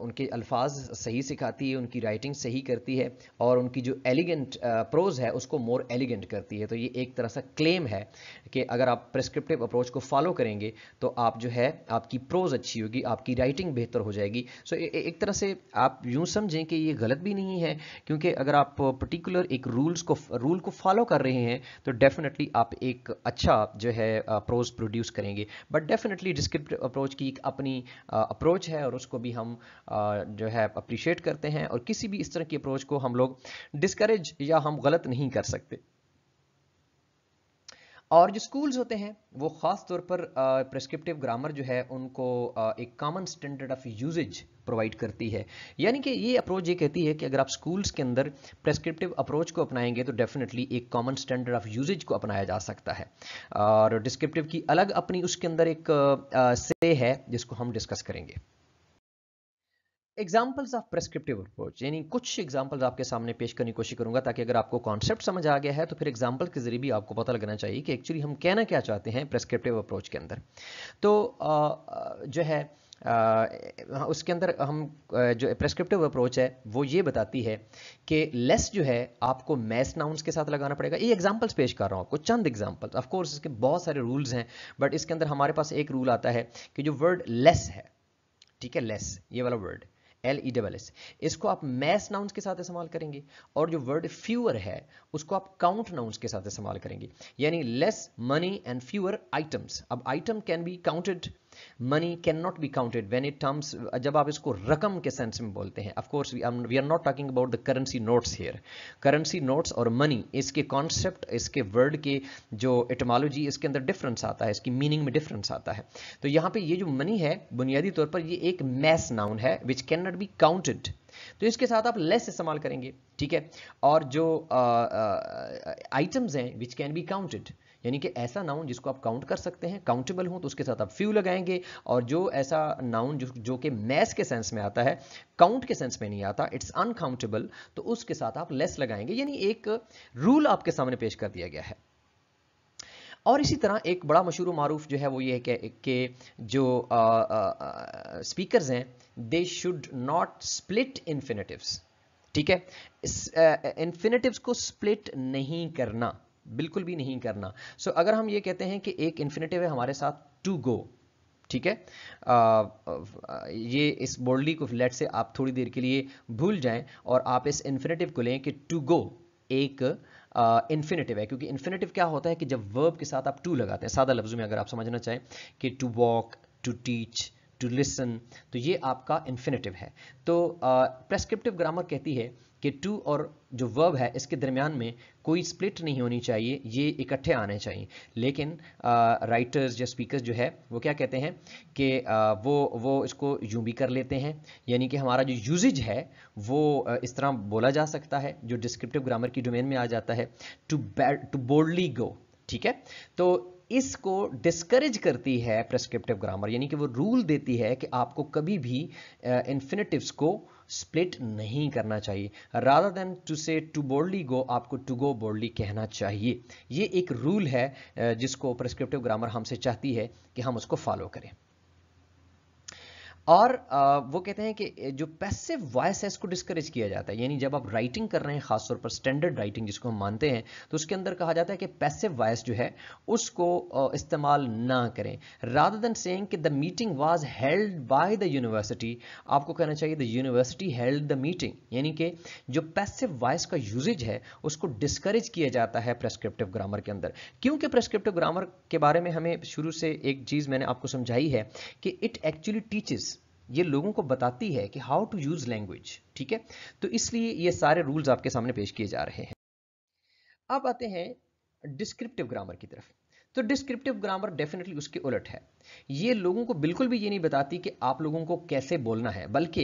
उनके अल्फाज सही सिखाती है उनकी राइटिंग सही करती है और उनकी जो एलिगेंट प्रोज है उसको मोर एलिगेंट करती है तो ये एक तरह सा क्लेम है कि अगर आप प्रिस्क्रिप्टिव अप्रोच को फॉलो करेंगे तो आप जो है आपकी प्रोज अच्छी होगी आपकी राइटिंग बेहतर हो जाएगी सो एक तरह से आप यूँ समझें कि ये गलत भी नहीं है क्योंकि अगर आप पर्टिकुलर एक रूल्स को रूल को फॉलो कर रहे हैं तो डेफिनेटली आप एक अच्छा जो है प्रोज प्रोड्यूस करेंगे बट डेफिनेटली डिस्क्रिप्टिव अप्रोच की एक अपनी अप्रोच है और उसको भी हम जो है अप्रिशिएट करते हैं और किसी भी इस तरह की अप्रोच को हम लोग डिस्करेज या हम गलत नहीं कर सकते और जो स्कूल्स होते हैं वो ख़ास तौर पर प्रिस्क्रिप्टिव ग्रामर जो है उनको एक common standard of usage provide करती है यानी कि ये अप्रोच ये कहती है कि अगर आप स्कूल्स के अंदर प्रेस्क्रिप्टिव अप्रोच को अपनाएंगे तो डेफिनेटली एक कॉमन स्टैंडर्ड ऑफ यूजेज को अपनाया जा सकता है और डिस्क्रिप्टिव की अलग अपनी उसके अंदर एक से है जिसको हम डिस्कस करेंगे एग्जाम्पल्स ऑफ प्रेस्क्रिप्टिव अप्रोच यानी कुछ एग्जाम्पल्स आपके सामने पेश करने की कोशिश करूंगा ताकि अगर आपको कॉन्सेप्ट समझ आ गया है तो फिर एग्जाम्पल के जरिए भी आपको पता लगना चाहिए कि एक्चुअली हम कहना क्या चाहते हैं प्रेस्क्रिप्टिव अप्रोच के अंदर तो जो है हाँ, उसके अंदर हम जो प्रेस्क्रिप्टिव अप्रोच है वो ये बताती है कि लेस जो है आपको मैस नाउंस के साथ लगाना पड़ेगा ये एग्जाम्पल्स पेश कर रहा हूँ आपको चंद एग्जाम्पल्स ऑफकोर्स इसके बहुत सारे रूल्स हैं बट इसके अंदर हमारे पास एक रूल आता है कि जो वर्ड लेस है ठीक है लेस ये वाला word L E double S इसको आप मैस नाउंस के साथ इस्तेमाल करेंगे और जो वर्ड फ्यूअर है उसको आप काउंट नाउंस के साथ इस्तेमाल करेंगे यानी less money and fewer items अब item can be counted money can not be counted when it terms जब आप इसको रकम के सेंस में बोलते हैं of course we are not talking about the currency notes here currency notes और मनी इसके कॉन्सेप्ट इसके वर्ड के जो एटमोलॉजी इसके अंदर डिफरेंस आता है इसकी मीनिंग में डिफरेंस आता है तो यहाँ पे ये जो मनी है बुनियादी तौर पर ये एक मैस नाउन है which can not be counted तो इसके साथ आप लेस इस्तेमाल करेंगे ठीक है और जो आइटम्स uh, uh, हैं विच कैन बी काउंटेड यानी कि ऐसा नाउन जिसको आप काउंट कर सकते हैं काउंटेबल हो तो उसके साथ आप फ्यू लगाएंगे और जो ऐसा नाउन जो जो कि मैस के सेंस में आता है काउंट के सेंस में नहीं आता इट्स अनकाउंटेबल तो उसके साथ आप लेस लगाएंगे यानी एक रूल आपके सामने पेश कर दिया गया है और इसी तरह एक बड़ा मशहूर मारूफ जो है वो ये है कि जो स्पीकर्स हैं they should not split infinitives ठीक है इन्फिनेटिव्स को स्प्लिट नहीं करना बिल्कुल भी नहीं करना सो so, अगर हम ये कहते हैं कि एक इन्फिनेटिव है हमारे साथ टू गो ठीक है आ, ये इस बोल्डली को लेट से आप थोड़ी देर के लिए भूल जाएं और आप इस इन्फिनेटिव को लें कि टू गो एक इन्फिनेटिव है क्योंकि इन्फिनेटिव क्या होता है कि जब वर्ब के साथ आप टू लगाते हैं सादा लफ्ज़ों में अगर आप समझना चाहें कि to walk to teach to listen तो ये आपका इन्फिनेटिव है तो प्रेस्क्रिप्टिव ग्रामर कहती है कि टू और जो वर्ब है इसके दरमियान में कोई स्प्लिट नहीं होनी चाहिए ये इकट्ठे आने चाहिए लेकिन राइटर्स या स्पीकर्स जो है वो क्या कहते हैं कि वो वो इसको यूं भी कर लेते हैं यानी कि हमारा जो यूजेज है वो इस तरह बोला जा सकता है जो डिस्क्रिप्टिव ग्रामर की डोमेन में आ जाता है टू टू बोल्डली गो ठीक है तो इसको डिस्करेज करती है प्रेस्क्रिप्टिव ग्रामर यानी कि वो रूल देती है कि आपको कभी भी इन्फिनेटिव्स को स्प्लिट नहीं करना चाहिए rather than to say to boldly go आपको टू गो बोल्डली कहना चाहिए ये एक रूल है जिसको प्रिस्क्रिप्टिव ग्रामर हमसे चाहती है कि हम उसको फॉलो करें और वो कहते हैं कि जो पैसिव वॉयस है इसको डिस्करेज किया जाता है यानी जब आप राइटिंग कर रहे हैं खासतौर पर स्टैंडर्ड राइटिंग जिसको हम मानते हैं तो उसके अंदर कहा जाता है कि पैसिव वॉयस जो है उसको इस्तेमाल ना करें रादर देन सेइंग कि the meeting was held by the university आपको कहना चाहिए the university held the meeting यानी कि जो पैसिव वॉयस का यूजेज है उसको डिस्करेज किया जाता है प्रेस्क्रिप्टिव ग्रामर के अंदर क्योंकि प्रेस्क्रिप्टिव ग्रामर के बारे में हमें शुरू से एक चीज़ मैंने आपको समझाई है कि इट एक्चुअली टीचेस ये लोगों को बताती है कि हाउ टू यूज़ लैंग्वेज ठीक है तो इसलिए ये सारे रूल्स आपके सामने पेश किए जा रहे हैं अब आते हैं डिस्क्रिप्टिव ग्रामर की तरफ तो डिस्क्रिप्टिव ग्रामर डेफिनेटली उसके उलट है ये लोगों को बिल्कुल भी ये नहीं बताती कि आप लोगों को कैसे बोलना है बल्कि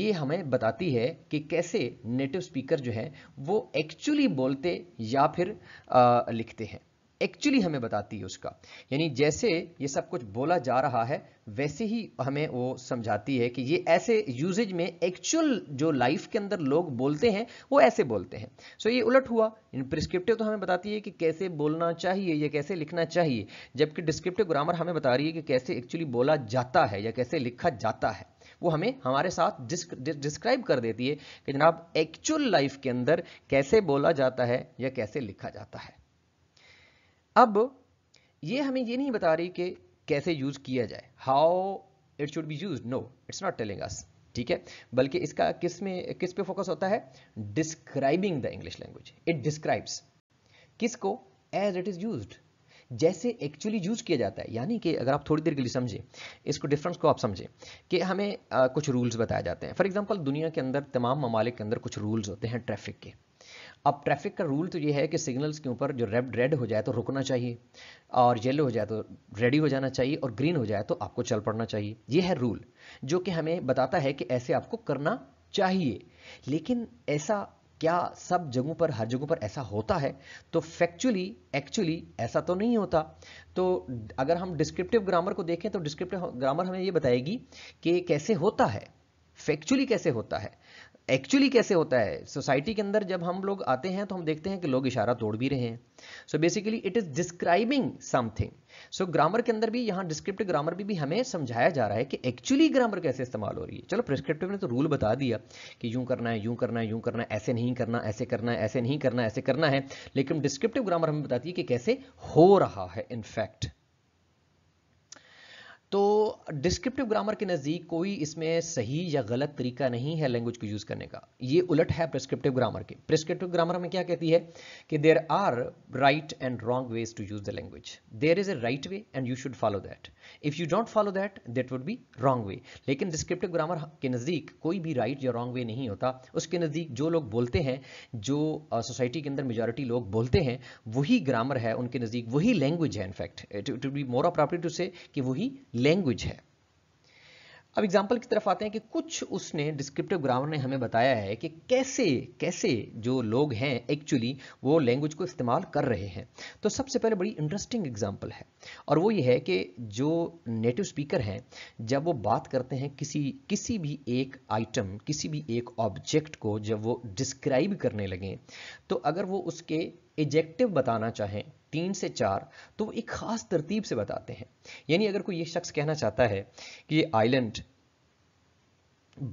ये हमें बताती है कि कैसे नेटिव स्पीकर जो है वो एक्चुअली बोलते या फिर आ, लिखते हैं एक्चुअली हमें बताती है उसका यानी जैसे ये सब कुछ बोला जा रहा है वैसे ही हमें वो समझाती है कि ये ऐसे यूजेज में एक्चुअल जो लाइफ के अंदर लोग बोलते हैं वो ऐसे बोलते हैं सो so ये उलट हुआ इन प्रिस्क्रिप्टिव तो हमें बताती है कि कैसे बोलना चाहिए या कैसे लिखना चाहिए जबकि डिस्क्रिप्टिव ग्रामर हमें बता रही है कि कैसे एक्चुअली बोला जाता है या कैसे लिखा जाता है वो हमें हमारे साथ डिस्क्राइब कर देती है कि जनाब एक्चुअल लाइफ के अंदर कैसे बोला जाता है या कैसे लिखा जाता है अब ये हमें ये नहीं बता रही कि कैसे यूज किया जाए how it should be use no it's not telling us ठीक है बल्कि इसका किस में किस पे फोकस होता है describing the English language it describes किसको एज इट इज यूज जैसे एक्चुअली यूज किया जाता है यानी कि अगर आप थोड़ी देर के लिए समझें इसको डिफरेंस को आप समझें कि हमें आ, कुछ रूल्स बताए जाते हैं फॉर एग्जांपल दुनिया के अंदर तमाम ममालिक के अंदर कुछ रूल्स होते हैं ट्रैफिक के अब ट्रैफिक का रूल तो ये है कि सिग्नल्स के ऊपर जो रेड रेड हो जाए तो रुकना चाहिए और येलो हो जाए तो रेडी हो जाना चाहिए और ग्रीन हो जाए तो आपको चल पड़ना चाहिए ये है रूल जो कि हमें बताता है कि ऐसे आपको करना चाहिए लेकिन ऐसा क्या सब जगहों पर हर जगहों पर ऐसा होता है तो फैक्चुअली एक्चुअली ऐसा तो नहीं होता तो अगर हम डिस्क्रिप्टिव ग्रामर को देखें तो डिस्क्रिप्टिव ग्रामर हमें ये बताएगी कि कैसे होता है फैक्चुअली कैसे होता है एक्चुअली कैसे होता है सोसाइटी के अंदर जब हम लोग आते हैं तो हम देखते हैं कि लोग इशारा तोड़ भी रहे हैं so basically it is describing something so grammar के अंदर भी यहाँ डिस्क्रिप्टिव ग्रामर भी, भी हमें समझाया जा रहा है कि एक्चुअली ग्रामर कैसे इस्तेमाल हो रही है चलो प्रिस्क्रिप्टिव ने तो रूल बता दिया कि यूं करना है यूं करना है यूं करना है ऐसे नहीं करना ऐसे करना है ऐसे नहीं करना ऐसे करना है लेकिन डिस्क्रिप्टिव ग्रामर हमें बताती है कि कैसे हो रहा है इनफैक्ट तो डिस्क्रिप्टिव ग्रामर के नज़दीक कोई इसमें सही या गलत तरीका नहीं है लैंग्वेज को यूज़ करने का ये उलट है प्रिस्क्रिप्टिव ग्रामर के प्रिस्क्रिप्टिव ग्रामर में क्या कहती है कि there are right and wrong ways to use the language there is a right way and you should follow that if you don't follow that that would be wrong way लेकिन descriptive grammar के नज़दीक कोई भी right right या wrong way नहीं होता उसके नज़दीक जो लोग बोलते हैं जो सोसाइटी uh, के अंदर मेजोरिटी लोग बोलते हैं वही ग्रामर है उनके नज़दीक वही लैंग्वेज है in fact it would be more property to say कि वही लैंग्वेज है अब एग्जाम्पल की तरफ आते हैं कि कुछ उसने डिस्क्रिप्टिव ग्रामर ने हमें बताया है कि कैसे कैसे जो लोग हैं एक्चुअली वो लैंग्वेज को इस्तेमाल कर रहे हैं तो सबसे पहले बड़ी इंटरेस्टिंग एग्जाम्पल है और वो ये है कि जो नेटिव स्पीकर हैं जब वो बात करते हैं किसी किसी भी एक आइटम किसी भी एक ऑब्जेक्ट को जब वो डिस्क्राइब करने लगें तो अगर वो उसके एजेक्टिव बताना चाहें तीन से चार तो वो एक ख़ास तरतीब से बताते हैं यानी अगर कोई ये शख्स कहना चाहता है कि ये आइलैंड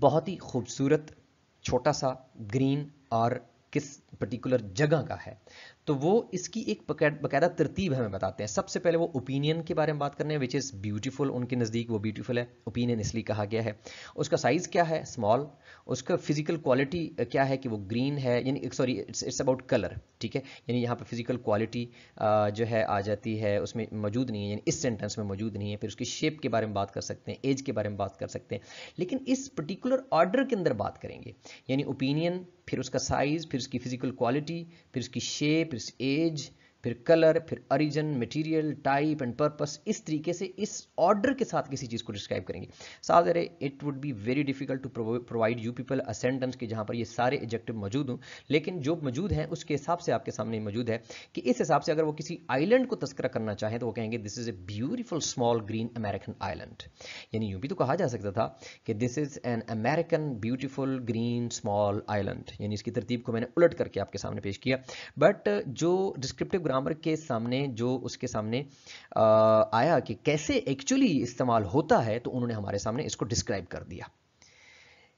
बहुत ही खूबसूरत छोटा सा ग्रीन और किस पर्टिकुलर जगह का है तो वो इसकी एक बकायदा तरतीब हमें बताते हैं सबसे पहले वो ओपिनियन के बारे में बात करने हैं विच इज़ ब्यूटीफुल उनके नज़दीक वो ब्यूटीफुल है ओपिनियन इसलिए कहा गया है उसका साइज़ क्या है स्मॉल उसका फिजिकल क्वालिटी क्या है कि वो ग्रीन है यानी sorry it's it's about colour ठीक है यानी यहाँ पर फिजिकल क्वालिटी जो है आ जाती है उसमें मौजूद नहीं है यानी इस सेंटेंस में मौजूद नहीं है फिर उसकी शेप के बारे में बात कर सकते हैं एज के बारे में बात कर सकते हैं लेकिन इस पर्टिकुलर ऑर्डर के अंदर बात करेंगे यानी ओपिनियन फिर उसका साइज़ फिर उसकी फ़िज़िकल क्वालिटी फिर उसकी शेप फिर एज फिर कलर फिर origin material type and purpose इस तरीके से इस ऑर्डर के साथ किसी चीज़ को डिस्क्राइब करेंगे साफ जरे it would be very difficult to provide you people a sentence कि जहाँ पर ये सारे एजेक्टिव मौजूद हों लेकिन जो मौजूद हैं उसके हिसाब से आपके सामने मौजूद है कि इस हिसाब से अगर वो किसी आइलैंड को तस्करा करना चाहें तो वो कहेंगे this is a beautiful small green American island यानी यूं भी तो कहा जा सकता था कि this is an American beautiful green small island यानी इसकी तरतीब को मैंने उलट करके आपके सामने पेश किया बट जो डिस्क्रिप्टिव प्रोग्रामर के सामने जो उसके सामने आया कि कैसे एक्चुअली इस्तेमाल होता है तो उन्होंने हमारे सामने इसको डिस्क्राइब कर दिया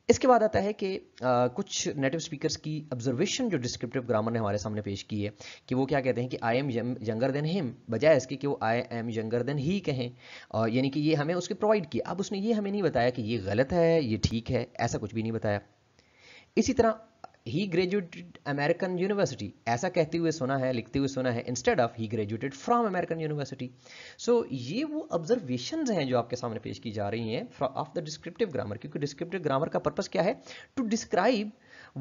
इसके बाद आता है कि आ, कुछ नेटिव स्पीकर्स की ऑब्जर्वेशन जो डिस्क्रिप्टिव ग्रामर ने हमारे सामने पेश की है कि वो क्या कहते हैं कि I am younger than him बजाय इसके कि वो I am younger than he कहें और यानी कि ये हमें उसके प्रोवाइड किया अब उसने ये हमें नहीं बताया कि ये गलत है ये ठीक है ऐसा कुछ भी नहीं बताया इसी तरह ही ग्रेजुएटेड अमेरिकन यूनिवर्सिटी ऐसा कहते हुए सुना है लिखते हुए सुना है instead of he graduated from American university so ये वो ऑब्जर्वेशन हैं जो आपके सामने पेश की जा रही हैं ऑफ द डिस्क्रिप्टिव ग्रामर क्योंकि डिस्क्रिप्टिव ग्रामर का पर्पज क्या है to describe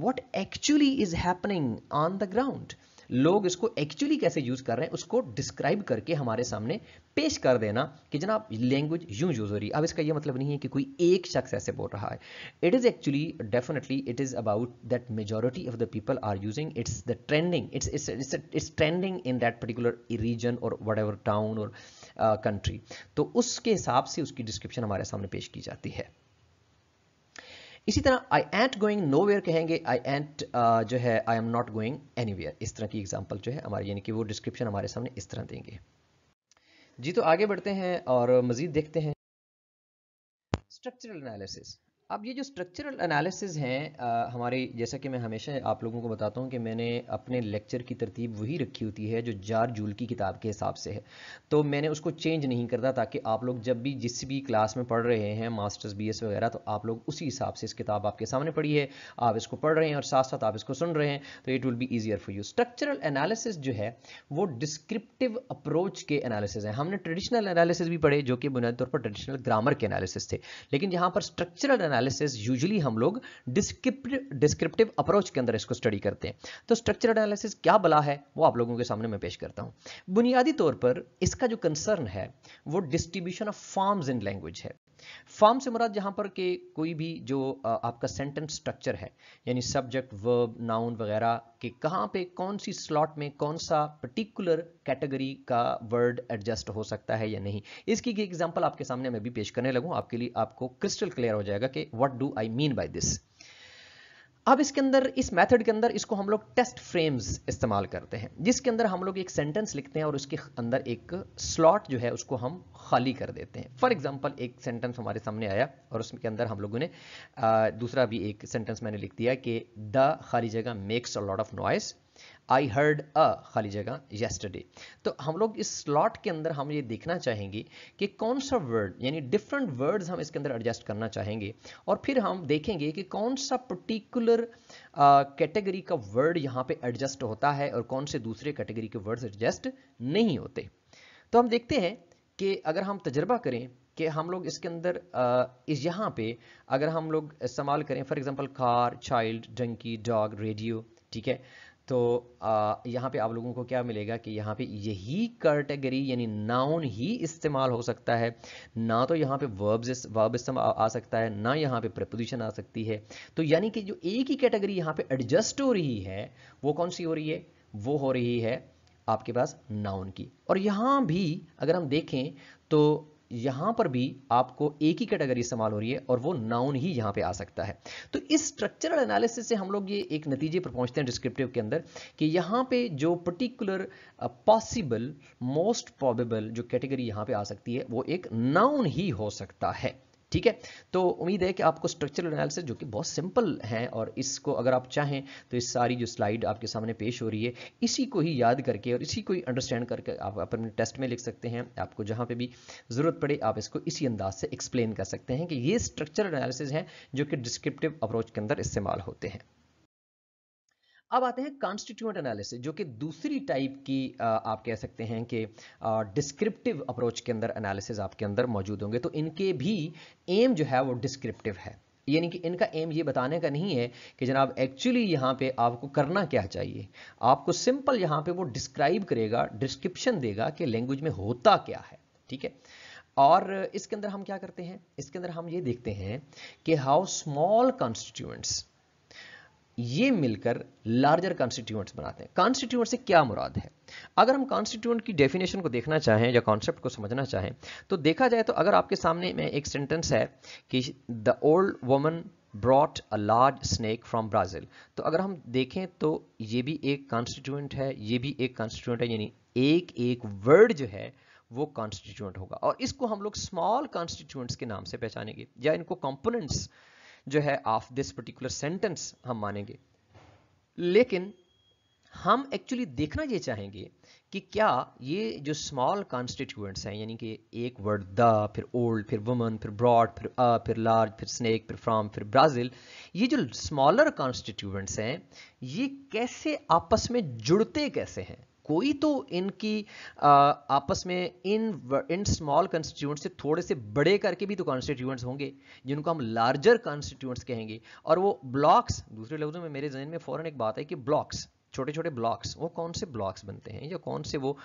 what actually is happening on the ground लोग इसको एक्चुअली कैसे यूज़ कर रहे हैं उसको डिस्क्राइब करके हमारे सामने पेश कर देना कि जनाब लैंग्वेज यूं यूज़ हो रही है अब इसका यह मतलब नहीं है कि कोई एक शख्स ऐसे बोल रहा है it is actually definitely it is about that majority of the people are using it's the trending it's it's it's trending in that particular region और वट एवर टाउन और कंट्री तो उसके हिसाब से उसकी डिस्क्रिप्शन हमारे सामने पेश की जाती है इसी तरह I ain't going nowhere कहेंगे आई एंट uh, जो है I am not going anywhere इस तरह की एग्जाम्पल जो है हमारे यानी कि वो डिस्क्रिप्शन हमारे सामने इस तरह देंगे जी तो आगे बढ़ते हैं और मज़ीद देखते हैं स्ट्रक्चरल एनालिसिस अब ये जो स्ट्रक्चरल एनालिसिस हैं हमारे जैसा कि मैं हमेशा आप लोगों को बताता हूँ कि मैंने अपने लेक्चर की तरतीब वही रखी होती है जो जार जूल की किताब के हिसाब से है तो मैंने उसको चेंज नहीं करता ताकि आप लोग जब भी जिस भी क्लास में पढ़ रहे हैं मास्टर्स बी वगैरह तो आप लोग उसी हिसाब से इस किताब आपके सामने पढ़ी है आप इसको पढ़ रहे हैं और साथ साथ आप इसको सुन रहे हैं तो it will be easier for you structural analysis जो है वो डिस्क्रिप्टिव अप्रोच के एनालिसिस हैं हमने ट्रेडिशनल एनालिसिस भी पढ़े जो कि बुनियादी तौर पर ट्रेडिशनल ग्रामर के एनालिसिस थे लेकिन यहाँ पर स्ट्रक्चरल एनालिसिस यूजुअली हम लोग डिस्क्रिप्टिव अप्रोच के अंदर इसको स्टडी करते हैं तो स्ट्रक्चर एनालिसिस क्या बला है वो आप लोगों के सामने मैं पेश करता हूँ बुनियादी तौर पर इसका जो कंसर्न है वो distribution of forms in language है फॉर्म से मुराद यहां पर के कोई भी जो आपका सेंटेंस स्ट्रक्चर है यानी सब्जेक्ट वर्ब नाउन वगैरह के कहां पे कौन सी स्लॉट में कौन सा पर्टिकुलर कैटेगरी का वर्ड एडजस्ट हो सकता है या नहीं इसकी एग्जांपल आपके सामने मैं भी पेश करने लगूं आपके लिए आपको क्रिस्टल क्लियर हो जाएगा कि what do I mean by this अब इसके अंदर इस मेथड के अंदर इसको हम लोग टेस्ट फ्रेम्स इस्तेमाल करते हैं जिसके अंदर हम लोग एक सेंटेंस लिखते हैं और उसके अंदर एक स्लॉट जो है उसको हम खाली कर देते हैं फॉर एग्जांपल एक सेंटेंस हमारे सामने आया और उसके अंदर हम लोगों ने दूसरा भी एक सेंटेंस मैंने लिख दिया कि द खाली जगह makes a lot of noise I heard a खाली जगह येस्टरडे तो हम लोग इस स्लॉट के अंदर हम ये देखना चाहेंगे कि कौन सा वर्ड यानी डिफरेंट वर्ड्स हम इसके अंदर एडजस्ट करना चाहेंगे और फिर हम देखेंगे कि कौन सा पर्टिकुलर कैटेगरी का वर्ड यहाँ पे एडजस्ट होता है और कौन से दूसरे कैटेगरी के वर्ड्स एडजस्ट नहीं होते तो हम देखते हैं कि अगर हम तजर्बा करें कि हम लोग इसके अंदर इस यहाँ पे अगर हम लोग इस्तेमाल करें for example car child donkey dog radio ठीक है तो यहाँ पे आप लोगों को क्या मिलेगा कि यहाँ पे यही कैटेगरी यानी नाउन ही इस्तेमाल हो सकता है ना तो यहाँ पे वर्ब्स वर्ब इस्तेमाल आ सकता है ना यहाँ पे प्रपोजिशन आ सकती है तो यानी कि जो एक ही कैटेगरी यहाँ पे एडजस्ट हो रही है वो कौन सी हो रही है वो हो रही है आपके पास नाउन की और यहाँ भी अगर हम देखें तो यहां पर भी आपको एक ही कैटेगरी इस्तेमाल हो रही है और वो नाउन ही यहां पे आ सकता है तो इस स्ट्रक्चरल एनालिसिस से हम लोग ये एक नतीजे पर पहुंचते हैं डिस्क्रिप्टिव के अंदर कि यहां पे जो पर्टिकुलर पॉसिबल मोस्ट प्रॉबेबल जो कैटेगरी यहां पे आ सकती है वो एक नाउन ही हो सकता है ठीक है तो उम्मीद है कि आपको स्ट्रक्चरल एनालिसिस जो कि बहुत सिंपल है और इसको अगर आप चाहें तो इस सारी जो स्लाइड आपके सामने पेश हो रही है इसी को ही याद करके और इसी को ही अंडरस्टैंड करके आप अपने टेस्ट में लिख सकते हैं आपको जहाँ पर भी ज़रूरत पड़े आप इसको इसी अंदाज से एक्सप्लेन कर सकते हैं कि ये स्ट्रक्चरल एनालिसिस हैं जो कि डिस्क्रिप्टिव अप्रोच के अंदर इस्तेमाल होते हैं अब आते हैं कॉन्स्टिट्यूएंट एनालिसिस जो कि दूसरी टाइप की आप कह सकते हैं कि डिस्क्रिप्टिव अप्रोच के अंदर एनालिसिस आपके अंदर मौजूद होंगे तो इनके भी एम जो है वो डिस्क्रिप्टिव है यानी कि इनका एम ये बताने का नहीं है कि जनाब एक्चुअली यहाँ पे आपको करना क्या चाहिए आपको सिंपल यहाँ पे वो डिस्क्राइब करेगा डिस्क्रिप्शन देगा कि लैंग्वेज में होता क्या है ठीक है और इसके अंदर हम क्या करते हैं इसके अंदर हम ये देखते हैं कि हाउ स्मॉल कॉन्स्टिट्यूएंट्स ये मिलकर लार्जर कॉन्स्टिट्यूएंट्स बनाते हैं कॉन्स्टिट्यूएंट से क्या मुराद है अगर हम कॉन्स्टिट्यूएंट की डेफिनेशन को देखना चाहें या कॉन्सेप्ट को समझना चाहें तो देखा जाए तो अगर आपके सामने में एक सेंटेंस है कि the old woman brought a large snake from Brazil तो अगर हम देखें तो ये भी एक कॉन्स्टिट्यूएंट है ये भी एक कॉन्स्टिट्यूएंट है यानी एक एक वर्ड जो है वो कॉन्स्टिट्यूएंट होगा और इसको हम लोग स्मॉल कॉन्स्टिट्यूएंट्स के नाम से पहचानेंगे या इनको कॉम्पोनेंट्स जो है ऑफ दिस पर्टिकुलर सेंटेंस हम मानेंगे लेकिन हम एक्चुअली देखना ये चाहेंगे कि क्या ये जो स्मॉल कॉन्स्टिट्यूएंट्स हैं यानी कि एक वर्ड द फिर ओल्ड फिर वुमन फिर ब्रॉड फिर अ फिर लार्ज फिर स्नेक फिर फ्रॉम फिर ब्राज़ील ये जो स्मॉलर कॉन्स्टिट्यूएंट्स हैं ये कैसे आपस में जुड़ते कैसे हैं कोई तो इनकी आपस में इन इन स्मॉल कंस्टिट्यूंट से थोड़े से बड़े करके भी तो कॉन्स्टिट्यूएंट्स होंगे जिनको हम लार्जर कॉन्स्टिट्यूएंट्स कहेंगे और वो ब्लॉक्स दूसरे लफ्जों में मेरे जहन में फ़ौरन एक बात है कि ब्लॉक्स छोटे छोटे ब्लॉक्स वो कौन से ब्लॉक्स बनते हैं या कौन से वो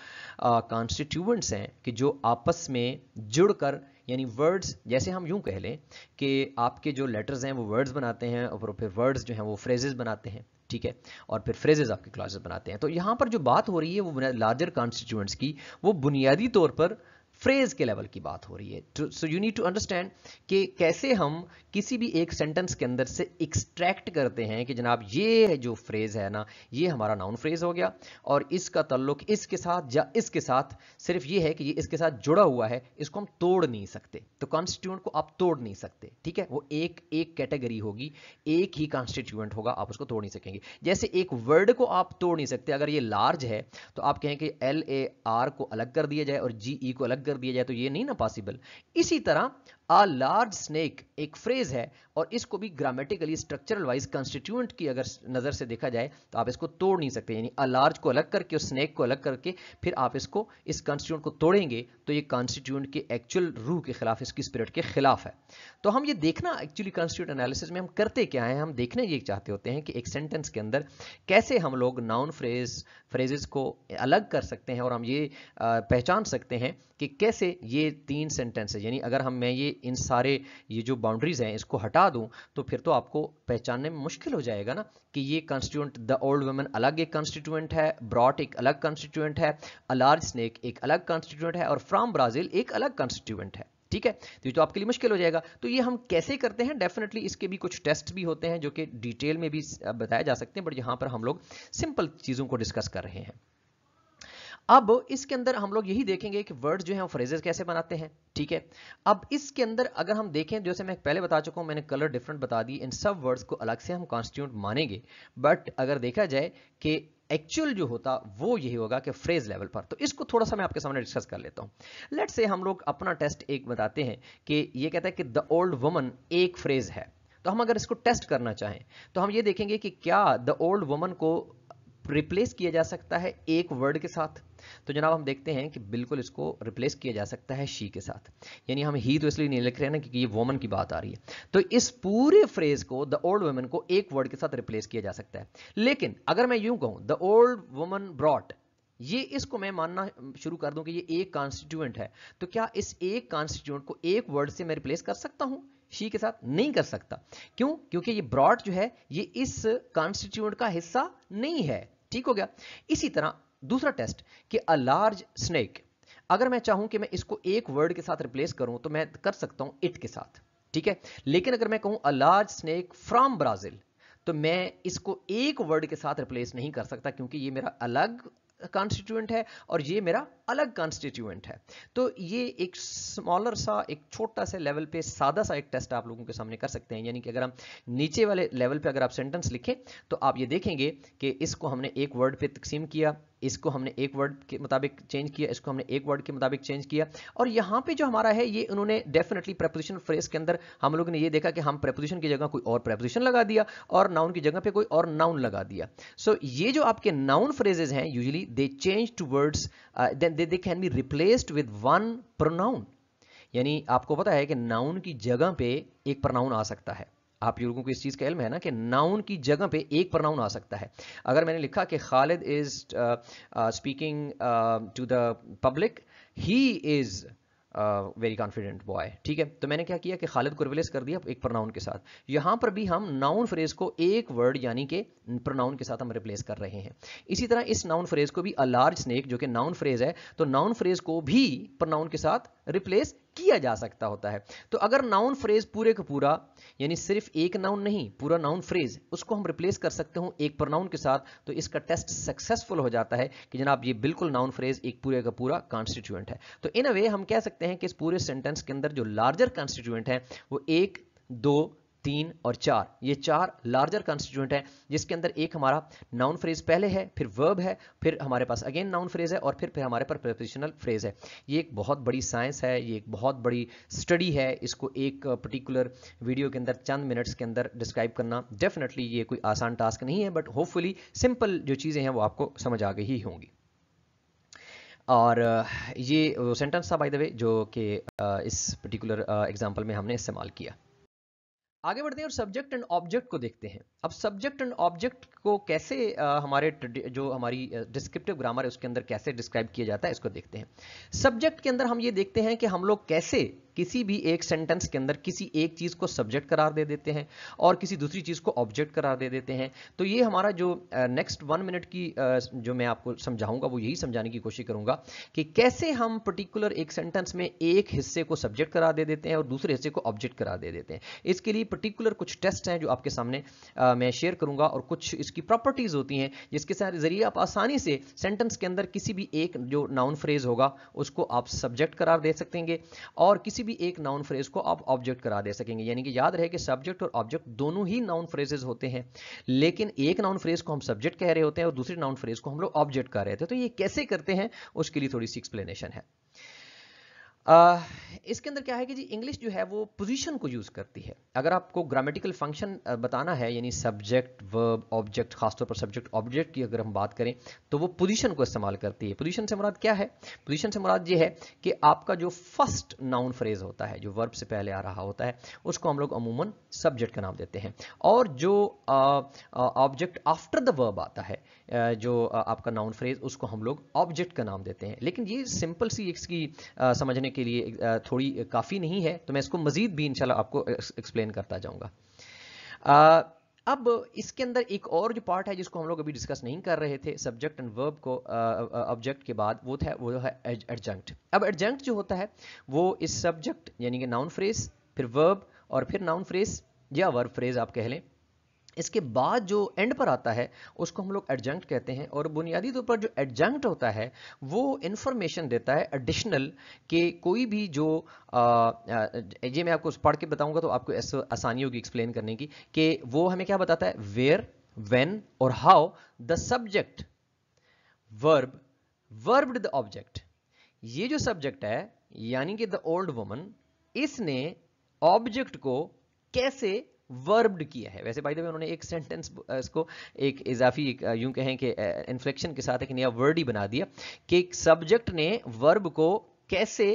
कॉन्स्टिट्यूएंट्स हैं कि जो आपस में जुड़कर यानी वर्ड्स जैसे हम यूं कह लें कि आपके जो लेटर्स हैं वो वर्ड्स बनाते हैं और फिर वर्ड्स जो हैं वो फ्रेजेस बनाते हैं ठीक है और फिर फ्रेजेज आपके क्लासेस बनाते हैं तो यहां पर जो बात हो रही है वो लार्जर कॉन्स्टिट्यूएंट्स की वो बुनियादी तौर पर फ्रेज के लेवल की बात हो रही है so you need to understand कि कैसे हम किसी भी एक सेंटेंस के अंदर से एक्सट्रैक्ट करते हैं कि जनाब ये जो फ्रेज है ना ये हमारा नाउन फ्रेज हो गया और इसका तल्लुक इसके साथ या इसके साथ सिर्फ ये है कि ये इसके साथ जुड़ा हुआ है इसको हम तोड़ नहीं सकते तो कॉन्स्टिट्यूंट को आप तोड़ नहीं सकते ठीक है वो एक एक कैटेगरी होगी एक ही कॉन्स्टिट्यूएंट होगा आप उसको तोड़ नहीं सकेंगे जैसे एक वर्ड को आप तोड़ नहीं सकते अगर ये लार्ज है तो आप कहें कि एल ए आर को अलग कर दिया जाए और जी ई e को अलग कर दिया जाए तो ये नहीं ना पॉसिबल इसी तरह अ लार्ज स्नेक एक फ्रेज है और इसको भी ग्रामेटिकली स्ट्रक्चरल वाइज कंस्टिट्यूएंट की अगर नज़र से देखा जाए तो आप इसको तोड़ नहीं सकते यानी अ लार्ज को अलग करके और स्नेक को अलग करके फिर आप इसको इस कॉन्स्टिट्यूंट को तोड़ेंगे तो ये कॉन्स्टिट्यूंट के एक्चुअल रूह के खिलाफ इसकी स्पिरिट के खिलाफ है तो हम ये देखना एक्चुअली कॉन्स्टिट्यूंट एनालिसिस में हम करते क्या है हम देखने ये चाहते होते हैं कि एक सेंटेंस के अंदर कैसे हम लोग नाउन फ्रेज फ्रेजेस को अलग कर सकते हैं और हम ये पहचान सकते हैं कि कैसे ये तीन है यानी अगर हम मैं ये इन सारे ये जो बाउंड्रीज हैं इसको हटा दूं तो फिर तो आपको पहचानने में मुश्किल हो जाएगा ना कि ये कॉन्स्टिट्यूंट द ओल्ड वुमेन अलग एक कॉन्स्टिट्यूएंट है ब्रॉट एक अलग कॉन्स्टिट्यूएंट है अलार्ज स्नेक एक अलग कॉन्स्टिट्यूएंट है और फ्रॉम ब्राजील एक अलग कॉन्स्टिट्यूएंट है ठीक है तो ये तो आपके लिए मुश्किल हो जाएगा तो ये हम कैसे करते हैं डेफिनेटली इसके भी कुछ टेस्ट भी होते हैं जो कि डिटेल में भी बताए जा सकते हैं बट यहाँ पर हम लोग सिंपल चीज़ों को डिस्कस कर रहे हैं अब इसके अंदर हम लोग यही देखेंगे कि वर्ड जो है वो फ्रेजेस कैसे बनाते हैं ठीक है अब इसके अंदर अगर हम देखें जैसे मैं पहले बता चुका हूँ मैंने कलर डिफरेंट बता दी इन सब वर्ड्स को अलग से हम कॉन्स्टिट्यूट मानेंगे बट अगर देखा जाए कि एक्चुअल जो होता वो यही होगा कि फ्रेज लेवल पर तो इसको थोड़ा सा मैं आपके सामने डिस्कस कर लेता हूँ लेट से हम लोग अपना टेस्ट एक बताते हैं कि ये कहता है कि द ओल्ड वुमन एक फ्रेज है तो हम अगर इसको टेस्ट करना चाहें तो हम ये देखेंगे कि क्या द ओल्ड वुमन को रिप्लेस किया जा सकता है एक वर्ड के साथ तो जनाब हम देखते हैं कि बिल्कुल इसको रिप्लेस किया जा सकता है शी के साथ यानी हम ही तो इसलिए नहीं लिख रहे हैं ना क्योंकि ये वोमन की बात आ रही है तो इस पूरे फ्रेज को द ओल्ड वुमन को एक वर्ड के साथ रिप्लेस किया जा सकता है लेकिन अगर मैं यूं कहूं द ओल्ड वुमन ब्रॉट ये इसको मैं मानना शुरू कर दूं कि ये एक कॉन्स्टिट्यूएंट है तो क्या इस एक कॉन्स्टिट्यूएंट को एक वर्ड से मैं रिप्लेस कर सकता हूं शी के साथ नहीं कर सकता क्यों क्योंकि ये ब्रॉड जो है ये इस कॉन्स्टिट्यूएंट का हिस्सा नहीं है ठीक हो गया इसी तरह दूसरा टेस्ट कि अ लार्ज स्नेक अगर मैं चाहूं कि मैं इसको एक वर्ड के साथ रिप्लेस करूं तो मैं कर सकता हूं इट के साथ ठीक है लेकिन अगर मैं कहूं a large snake from Brazil तो मैं इसको एक वर्ड के साथ रिप्लेस नहीं कर सकता क्योंकि ये मेरा अलग कॉन्स्टिट्यूएंट है और ये मेरा अलग कॉन्स्टिट्यूएंट है तो ये एक स्मॉलर सा एक छोटा सा लेवल पे सादा सा एक टेस्ट आप लोगों के सामने कर सकते हैं यानी कि अगर हम नीचे वाले लेवल पे अगर आप सेंटेंस लिखें तो आप ये देखेंगे कि इसको हमने एक वर्ड पे तकसीम किया इसको हमने एक वर्ड के मुताबिक चेंज किया इसको हमने एक वर्ड के मुताबिक चेंज किया और यहाँ पे जो हमारा है ये उन्होंने डेफिनेटली प्रपोजिशन फ्रेज के अंदर हम लोग ने ये देखा कि हम प्रपोजिशन की जगह कोई और प्रपोजिशन लगा दिया और नाउन की जगह पे कोई और नाउन लगा दिया सो so, ये जो आपके नाउन फ्रेजेज हैं usually they change to words they can be replaced with one pronoun यानी आपको पता है कि नाउन की जगह पे एक प्रोनाउन आ सकता है आप लोगों को इस चीज़ का इल्म है ना कि नाउन की जगह पे एक पर आ सकता है अगर मैंने लिखा कि Khalid is speaking to the public he is very confident boy ठीक है तो मैंने क्या किया कि खालिद को रिप्लेस कर दिया एक प्रोनाउन के साथ यहां पर भी हम नाउन फ्रेज को एक वर्ड यानी कि प्रोनाउन के साथ हम रिप्लेस कर रहे हैं इसी तरह इस नाउन फ्रेज को भी अ लार्ज स्नेक जो कि नाउन फ्रेज है तो नाउन फ्रेज को भी प्रोनाउन के साथ रिप्लेस किया जा सकता होता है तो अगर नाउन फ्रेज पूरे का पूरा यानी सिर्फ एक नाउन नहीं पूरा नाउन फ्रेज उसको हम रिप्लेस कर सकते हो एक प्रोनाउन के साथ तो इसका टेस्ट सक्सेसफुल हो जाता है कि जनाब ये बिल्कुल नाउन फ्रेज एक पूरे का पूरा कॉन्स्टिट्यूएंट है तो इन अ वे हम कह सकते हैं कि इस पूरे सेंटेंस के अंदर जो लार्जर कॉन्स्टिट्यूएंट है वो एक दो तीन और चार ये चार लार्जर कंस्टिट्यूंट हैं जिसके अंदर एक हमारा नाउन फ्रेज पहले है फिर वर्ब है फिर हमारे पास अगेन नाउन फ्रेज है और फिर फिर हमारे पर प्रपोजिशनल फ्रेज है ये एक बहुत बड़ी साइंस है ये एक बहुत बड़ी स्टडी है इसको एक पर्टिकुलर वीडियो के अंदर चंद मिनट्स के अंदर डिस्क्राइब करना डेफिनेटली ये कोई आसान टास्क नहीं है बट होपफुली सिंपल जो चीज़ें हैं वो आपको समझ आ गई ही होंगी और ये सेंटेंस था बाय द वे जो कि इस पर्टिकुलर एग्जांपल में हमने इस्तेमाल किया आगे बढ़ते हैं और सब्जेक्ट एंड ऑब्जेक्ट को देखते हैं अब सब्जेक्ट एंड ऑब्जेक्ट को कैसे आ, हमारे जो हमारी डिस्क्रिप्टिव ग्रामर है उसके अंदर कैसे डिस्क्राइब किया जाता है इसको देखते हैं सब्जेक्ट के अंदर हम ये देखते हैं कि हम लोग कैसे किसी भी एक सेंटेंस के अंदर किसी एक चीज़ को सब्जेक्ट करार दे देते हैं और किसी दूसरी चीज़ को ऑब्जेक्ट करार दे देते हैं तो ये हमारा जो नेक्स्ट वन मिनट की uh, जो मैं आपको समझाऊंगा वो यही समझाने की कोशिश करूंगा कि कैसे हम पर्टिकुलर एक सेंटेंस में एक हिस्से को सब्जेक्ट करार दे देते हैं और दूसरे हिस्से को ऑब्जेक्ट करार दे देते हैं इसके लिए पर्टिकुलर कुछ टेस्ट हैं जो आपके सामने मैं शेयर करूंगा और कुछ इसकी प्रॉपर्टीज़ होती हैं जिसके ज़रिए आप आसानी से सेंटेंस के अंदर किसी भी एक जो नाउन फ्रेज़ होगा उसको आप सब्जेक्ट करार दे सकेंगे और किसी भी एक नाउन फ्रेज़ को आप ऑब्जेक्ट करा दे सकेंगे यानी कि याद रहे कि सब्जेक्ट और ऑब्जेक्ट दोनों ही नाउन फ्रेजेज होते हैं लेकिन एक नाउन फ्रेज को हम सब्जेक्ट कह रहे होते हैं और दूसरे नाउन फ्रेज को हम लोग ऑब्जेक्ट कर रहे थे तो ये कैसे करते हैं उसके लिए थोड़ी सी एक्सप्लेनेशन है इसके अंदर क्या है कि जी इंग्लिश जो है वो पोजीशन को यूज़ करती है अगर आपको ग्रामेटिकल फंक्शन बताना है यानी सब्जेक्ट वर्ब ऑब्जेक्ट खासतौर पर सब्जेक्ट ऑब्जेक्ट की अगर हम बात करें तो वो पोजीशन को इस्तेमाल करती है पोजीशन से मुराद क्या है पोजीशन से मुराद ये है कि आपका जो फर्स्ट नाउन फ्रेज होता है जो वर्ब से पहले आ रहा होता है उसको हम लोग अमूमन सब्जेक्ट का नाम देते हैं और जो ऑब्जेक्ट आफ्टर द वर्ब आता है जो आपका नाउन फ्रेज उसको हम लोग ऑब्जेक्ट का नाम देते हैं लेकिन ये सिंपल सी इसकी समझने के लिए थोड़ी काफ़ी नहीं है तो मैं इसको मज़ीद भी इंशाल्लाह आपको एक्सप्लेन करता जाऊँगा अब इसके अंदर एक और जो पार्ट है जिसको हम लोग अभी डिस्कस नहीं कर रहे थे सब्जेक्ट एंड वर्ब को ऑब्जेक्ट के बाद वो था वो है एडजंक्ट अब एडजंक्ट जो होता है वो इस सब्जेक्ट यानी कि नाउन फ्रेज फिर वर्ब और फिर नाउन फ्रेज या वर्ब फ्रेज आप कह लें इसके बाद जो एंड पर आता है उसको हम लोग एडजंक्ट कहते हैं और बुनियादी तौर पर जो एडजंक्ट होता है वो इन्फॉर्मेशन देता है एडिशनल के कोई भी जो ये मैं आपको पढ़ के बताऊंगा तो आपको आसानी होगी एक्सप्लेन करने की कि वो हमें क्या बताता है वेयर वेन और how the subject verb verb the object ये जो सब्जेक्ट है यानी कि द ओल्ड वुमन इसने ऑब्जेक्ट को कैसे वर्ब्ड किया है वैसे बाई द उन्होंने एक सेंटेंस इसको एक इजाफी यूं कहें कि इन्फ्लेक्शन के साथ एक नया वर्ड ही बना दिया कि एक सब्जेक्ट ने वर्ब को कैसे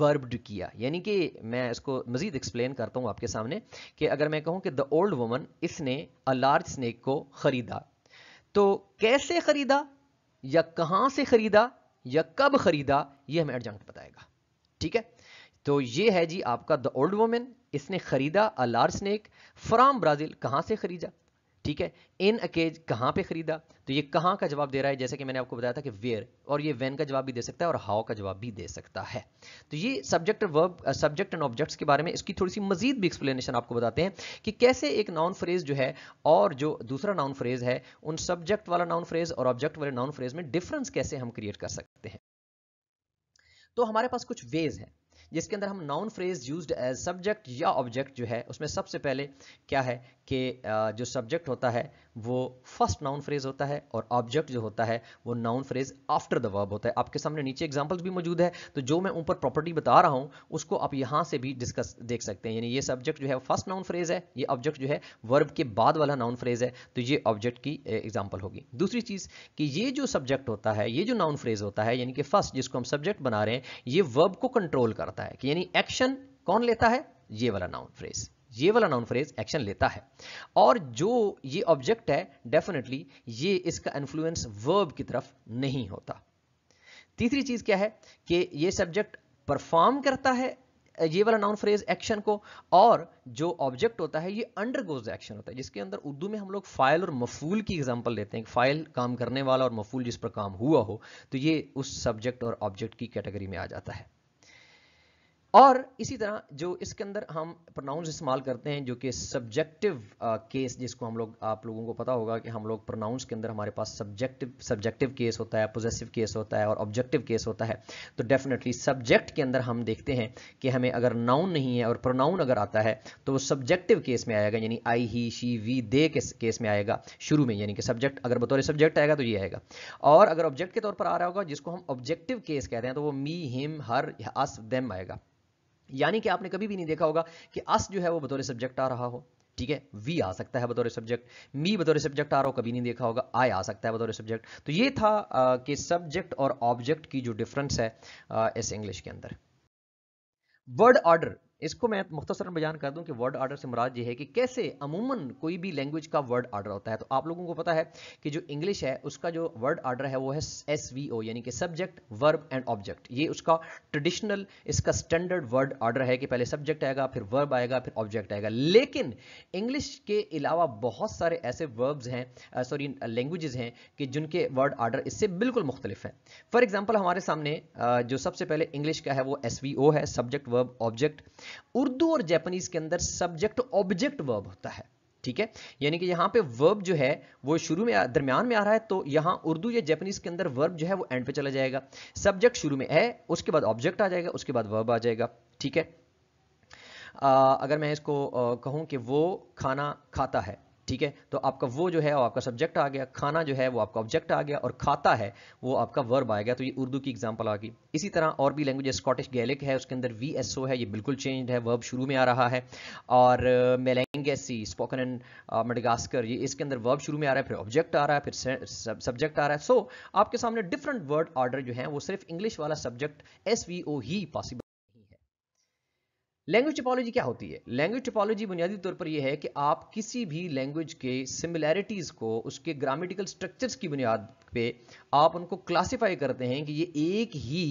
वर्ब्ड किया यानी कि मैं इसको मजीद एक्सप्लेन करता हूं आपके सामने कि अगर मैं कहूं कि द ओल्ड वुमन इसने अ लार्ज स्नेक को खरीदा तो कैसे खरीदा या कहां से खरीदा या कब खरीदा यह हमें एडजंक्ट बताएगा ठीक है तो ये है जी आपका द ओल्ड वुमेन इसने खरीदा a large snake from Brazil कहां से खरीदा ठीक है इन अकेज कहां पे खरीदा तो ये कहां का जवाब दे रहा है जैसे कि मैंने आपको बताया था कि वेयर और ये वेन का जवाब भी दे सकता है और हाउ का जवाब भी दे सकता है तो ये subject verb subject and objects के बारे में इसकी थोड़ी सी मजीद भी एक्सप्लेनेशन आपको बताते हैं कि कैसे एक नाउन फ्रेज जो है और जो दूसरा नाउन फ्रेज है उन सब्जेक्ट वाला नाउन फ्रेज और ऑब्जेक्ट वाले नाउन फ्रेज में डिफरेंस कैसे हम क्रिएट कर सकते हैं तो हमारे पास कुछ वेज है जिसके अंदर हम noun phrase use as subject या ऑब्जेक्ट जो है उसमें सबसे पहले क्या है कि जो सब्जेक्ट होता है वो फर्स्ट नाउन फ्रेज होता है और ऑब्जेक्ट जो होता है वो noun phrase after the verb होता है आपके सामने नीचे एग्जाम्पल्स भी मौजूद है तो जो मैं ऊपर प्रॉपर्टी बता रहा हूँ उसको आप यहाँ से भी डिस्कस देख सकते हैं यानी ये सब्जेक्ट जो है फर्स्ट नाउन फ्रेज है ये ऑब्जेक्ट जो है वर्ब के बाद वाला नाउन फ्रेज है तो ये ऑब्जेक्ट की एग्जाम्पल होगी दूसरी चीज़ कि ये जो सब्जेक्ट होता है ये जो नाउन फ्रेज होता है यानी कि फर्स्ट जिसको हम सब्जेक्ट बना रहे हैं ये वर्ब को कंट्रोल करता है आता है कि यानी एक्शन कौन लेता है ये वाला नाउन फ्रेज ये वाला नाउन फ्रेज एक्शन लेता है और जो ये ऑब्जेक्ट है डेफिनेटली ये इसका इन्फ्लुएंस वर्ब की तरफ नहीं होता तीसरी चीज क्या है कि ये सब्जेक्ट परफॉर्म करता है ये वाला नाउन फ्रेज एक्शन को और जो ऑब्जेक्ट होता है ये अंडरगोज एक्शन होता है जिसके अंदर उर्दू में हम लोग फाइल और मफूल की एग्जांपल लेते हैं फाइल काम करने वाला और मफूल जिस पर काम हुआ हो तो ये उस सब्जेक्ट और ऑब्जेक्ट की कैटेगरी में आ जाता है और इसी तरह जो इसके अंदर हम प्रोनाउंस इस्तेमाल करते हैं जो कि सब्जेक्टिव केस uh, जिसको हम लोग आप लोगों को पता होगा कि हम लोग प्रोनाउंस के अंदर हमारे पास सब्जेक्टिव सब्जेक्टिव केस होता है पोजेसिव केस होता है और ऑब्जेक्टिव केस होता है तो डेफिनेटली सब्जेक्ट के अंदर हम देखते हैं कि हमें अगर नाउन नहीं है और प्रोनाउन अगर आता है तो वो सब्जेक्टिव केस में आएगा यानी आई ही शी वी दे के केस में आएगा शुरू में यानी कि सब्जेक्ट अगर बतौर सब्जेक्ट आएगा तो ये आएगा और अगर ऑब्जेक्ट के तौर पर आ रहा होगा जिसको हम ऑब्जेक्टिव केस कहते हैं तो वो मी हिम हर अस देम आएगा यानी कि आपने कभी भी नहीं देखा होगा कि अस जो है वो बतौर सब्जेक्ट आ रहा हो ठीक है वी आ सकता है बतौर सब्जेक्ट मी बतौर सब्जेक्ट आ रहा हो कभी नहीं देखा होगा आई आ सकता है बतौर सब्जेक्ट तो ये था कि सब्जेक्ट और ऑब्जेक्ट की जो डिफरेंस है आ, इस इंग्लिश के अंदर वर्ड ऑर्डर इसको मैं मुख्तसर बयान कर दूं कि वर्ड आर्डर से मुराद ये है कि कैसे अमूमन कोई भी लैंग्वेज का वर्ड आर्डर होता है तो आप लोगों को पता है कि जो इंग्लिश है उसका जो वर्ड आर्डर है वो है एस वी ओ यानी कि सब्जेक्ट वर्ब एंड ऑब्जेक्ट ये उसका ट्रेडिशनल इसका स्टैंडर्ड वर्ड आर्डर है कि पहले सब्जेक्ट आएगा फिर वर्ब आएगा फिर ऑब्जेक्ट आएगा लेकिन इंग्लिश के अलावा बहुत सारे ऐसे वर्ब्स हैं सॉरी लैंग्वेजेस हैं कि जिनके वर्ड आर्डर इससे बिल्कुल मुख्तलिफ हैं फॉर एग्जाम्पल हमारे सामने जो सबसे पहले इंग्लिश का है वो एस वी ओ है सब्जेक्ट वर्ब ऑब्जेक्ट उर्दू और जैपनीज के अंदर सब्जेक्ट ऑब्जेक्ट वर्ब होता है ठीक है यानी कि यहां पे वर्ब जो है वो शुरू में दरमियान में आ रहा है तो यहां उर्दू या जैपनीज के अंदर वर्ब जो है वो एंड पे चला जाएगा सब्जेक्ट शुरू में है उसके बाद ऑब्जेक्ट आ जाएगा उसके बाद वर्ब आ जाएगा ठीक है आ, अगर मैं इसको कहूं कि वो खाना खाता है ठीक है तो आपका वो जो है वो आपका सब्जेक्ट आ गया खाना जो है वो आपका ऑब्जेक्ट आ गया और खाता है वो आपका वर्ब आ गया तो ये उर्दू की एग्जाम्पल आ गई इसी तरह और भी लैंग्वेज स्कॉटिश गैलिक है उसके अंदर वी एस ओ है ये बिल्कुल चेंज है वर्ब शुरू में आ रहा है और मेलेंगेसी स्पोकन एंड मेडगास्कर ये इसके अंदर वर्ब शुरू में आ रहा है फिर ऑब्जेक्ट आ रहा है फिर सब्जेक्ट आ रहा है सो so, आपके सामने डिफरेंट वर्ड ऑर्डर जो है वो सिर्फ इंग्लिश वाला सब्जेक्ट एस वी ओ ही पॉसिबल लैंग्वेज टिपोलॉजी क्या होती है लैंग्वेज टिपोलॉजी बुनियादी तौर पर यह है कि आप किसी भी लैंग्वेज के सिमिलैरिटीज़ को उसके ग्रामेटिकल स्ट्रक्चर्स की बुनियाद पे आप उनको क्लासीफाई करते हैं कि ये एक ही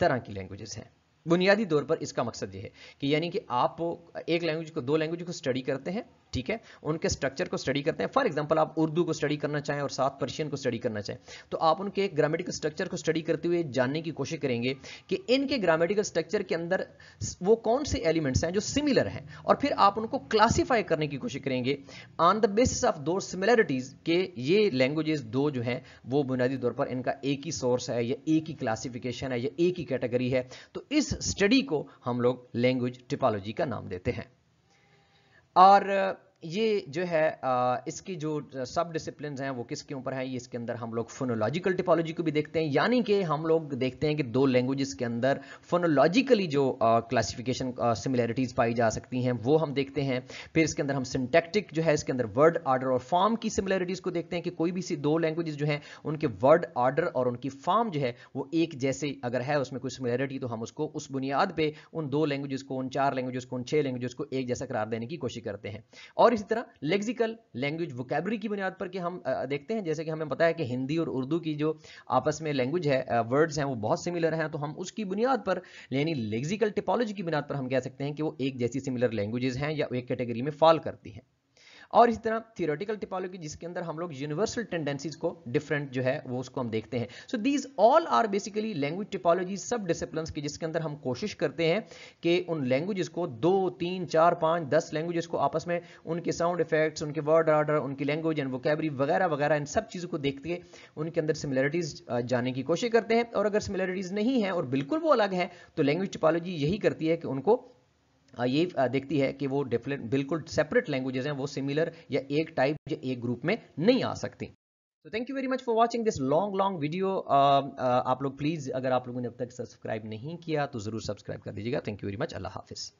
तरह की लैंग्वेजेस हैं बुनियादी तौर पर इसका मकसद यह है कि यानी कि आप एक लैंग्वेज को दो लैंग्वेज को स्टडी करते हैं ठीक है उनके स्ट्रक्चर को स्टडी करते हैं फॉर एग्जाम्पल आप उर्दू को स्टडी करना चाहें और साथ पर्शियन को स्टडी करना चाहें तो आप उनके ग्रामेटिकल स्ट्रक्चर को स्टडी करते हुए जानने की कोशिश करेंगे कि इनके ग्रामेटिकल स्ट्रक्चर के अंदर वो कौन से एलिमेंट्स हैं जो सिमिलर हैं और फिर आप उनको क्लासीफाई करने की कोशिश करेंगे ऑन द बेसिस ऑफ दो सिमिलरिटीज के ये लैंग्वेजेस दो जो हैं वो बुनियादी तौर पर इनका एक ही सोर्स है या एक ही क्लासिफिकेशन है या एक ही कैटेगरी है तो इस स्टडी को हम लोग लैंग्वेज टिपोलॉजी का नाम देते हैं are ये जो है इसकी जो सब डिसिप्लिन हैं वो किसके ऊपर है ये इसके अंदर हम लोग फोनोलॉजिकल टिपोलॉजी को भी देखते हैं यानी कि हम लोग देखते हैं कि दो लैंग्वेजेस के अंदर फोनोलॉजिकली जो क्लासिफिकेशन सिमिलैरिटीज़ पाई जा सकती हैं वो हम देखते हैं फिर इसके अंदर हम सिंटेक्टिक जो है इसके अंदर वर्ड आर्डर और फॉर्म की सिमिलैरिटीज़ को देखते हैं कि कोई भी सी दो लैंग्वेजेज जो हैं उनके वर्ड आर्डर और उनकी फॉर्म जो है वो एक जैसे अगर है उसमें कोई सिमिलैरिटी तो हम उसको उस बुनियाद पर उन दो लैंग्वेज को उन चार लैंग्वेज को उन छः लैंग्वेज को एक जैसा करार देने की कोशिश करते हैं और और इसी तरह लेक्सिकल लैंग्वेज वोकेबरी की बुनियाद पर कि हम देखते हैं जैसे कि हमें पता है कि हिंदी और उर्दू की जो आपस में लैंग्वेज है वर्ड्स हैं वो बहुत सिमिलर हैं तो हम उसकी बुनियाद पर यानी लेक्सिकल टिपोलॉजी की बुनियाद पर हम कह सकते हैं कि वो एक जैसी सिमिलर लैंग्वेजेस हैं या एक कैटेगरी में फॉल करती हैं और इसी तरह थियोरेटिकल टिपोलॉजी जिसके अंदर हम लोग यूनिवर्सल टेंडेंसीज को डिफरेंट जो है वो उसको हम देखते हैं so these all are basically language typology sub discipline की जिसके अंदर हम कोशिश करते हैं कि उन लैंग्वेजेस को दो तीन चार पाँच दस लैंग्वेजेस को आपस में उनके साउंड इफेक्ट्स उनके वर्ड ऑर्डर उनकी लैंग्वेज एंड वोकेबरी वगैरह वगैरह इन सब चीज़ों को देखते हैं उनके अंदर सिमिलरिटीज जाने की कोशिश करते हैं और अगर सिमिलरिटीज नहीं है और बिल्कुल वो अलग है तो लैंग्वेज टिपोलॉजी यही करती है कि उनको ये देखती है कि वो डिफरेंट बिल्कुल सेपरेट लैंग्वेजेस हैं वो सिमिलर या एक टाइप या एक ग्रुप में नहीं आ सकती तो thank you very much for watching this long long video आप लोग प्लीज़ अगर आप लोगों ने अब तक सब्सक्राइब नहीं किया तो ज़रूर सब्सक्राइब कर दीजिएगा थैंक यू वेरी मच अल्लाह हाफिज़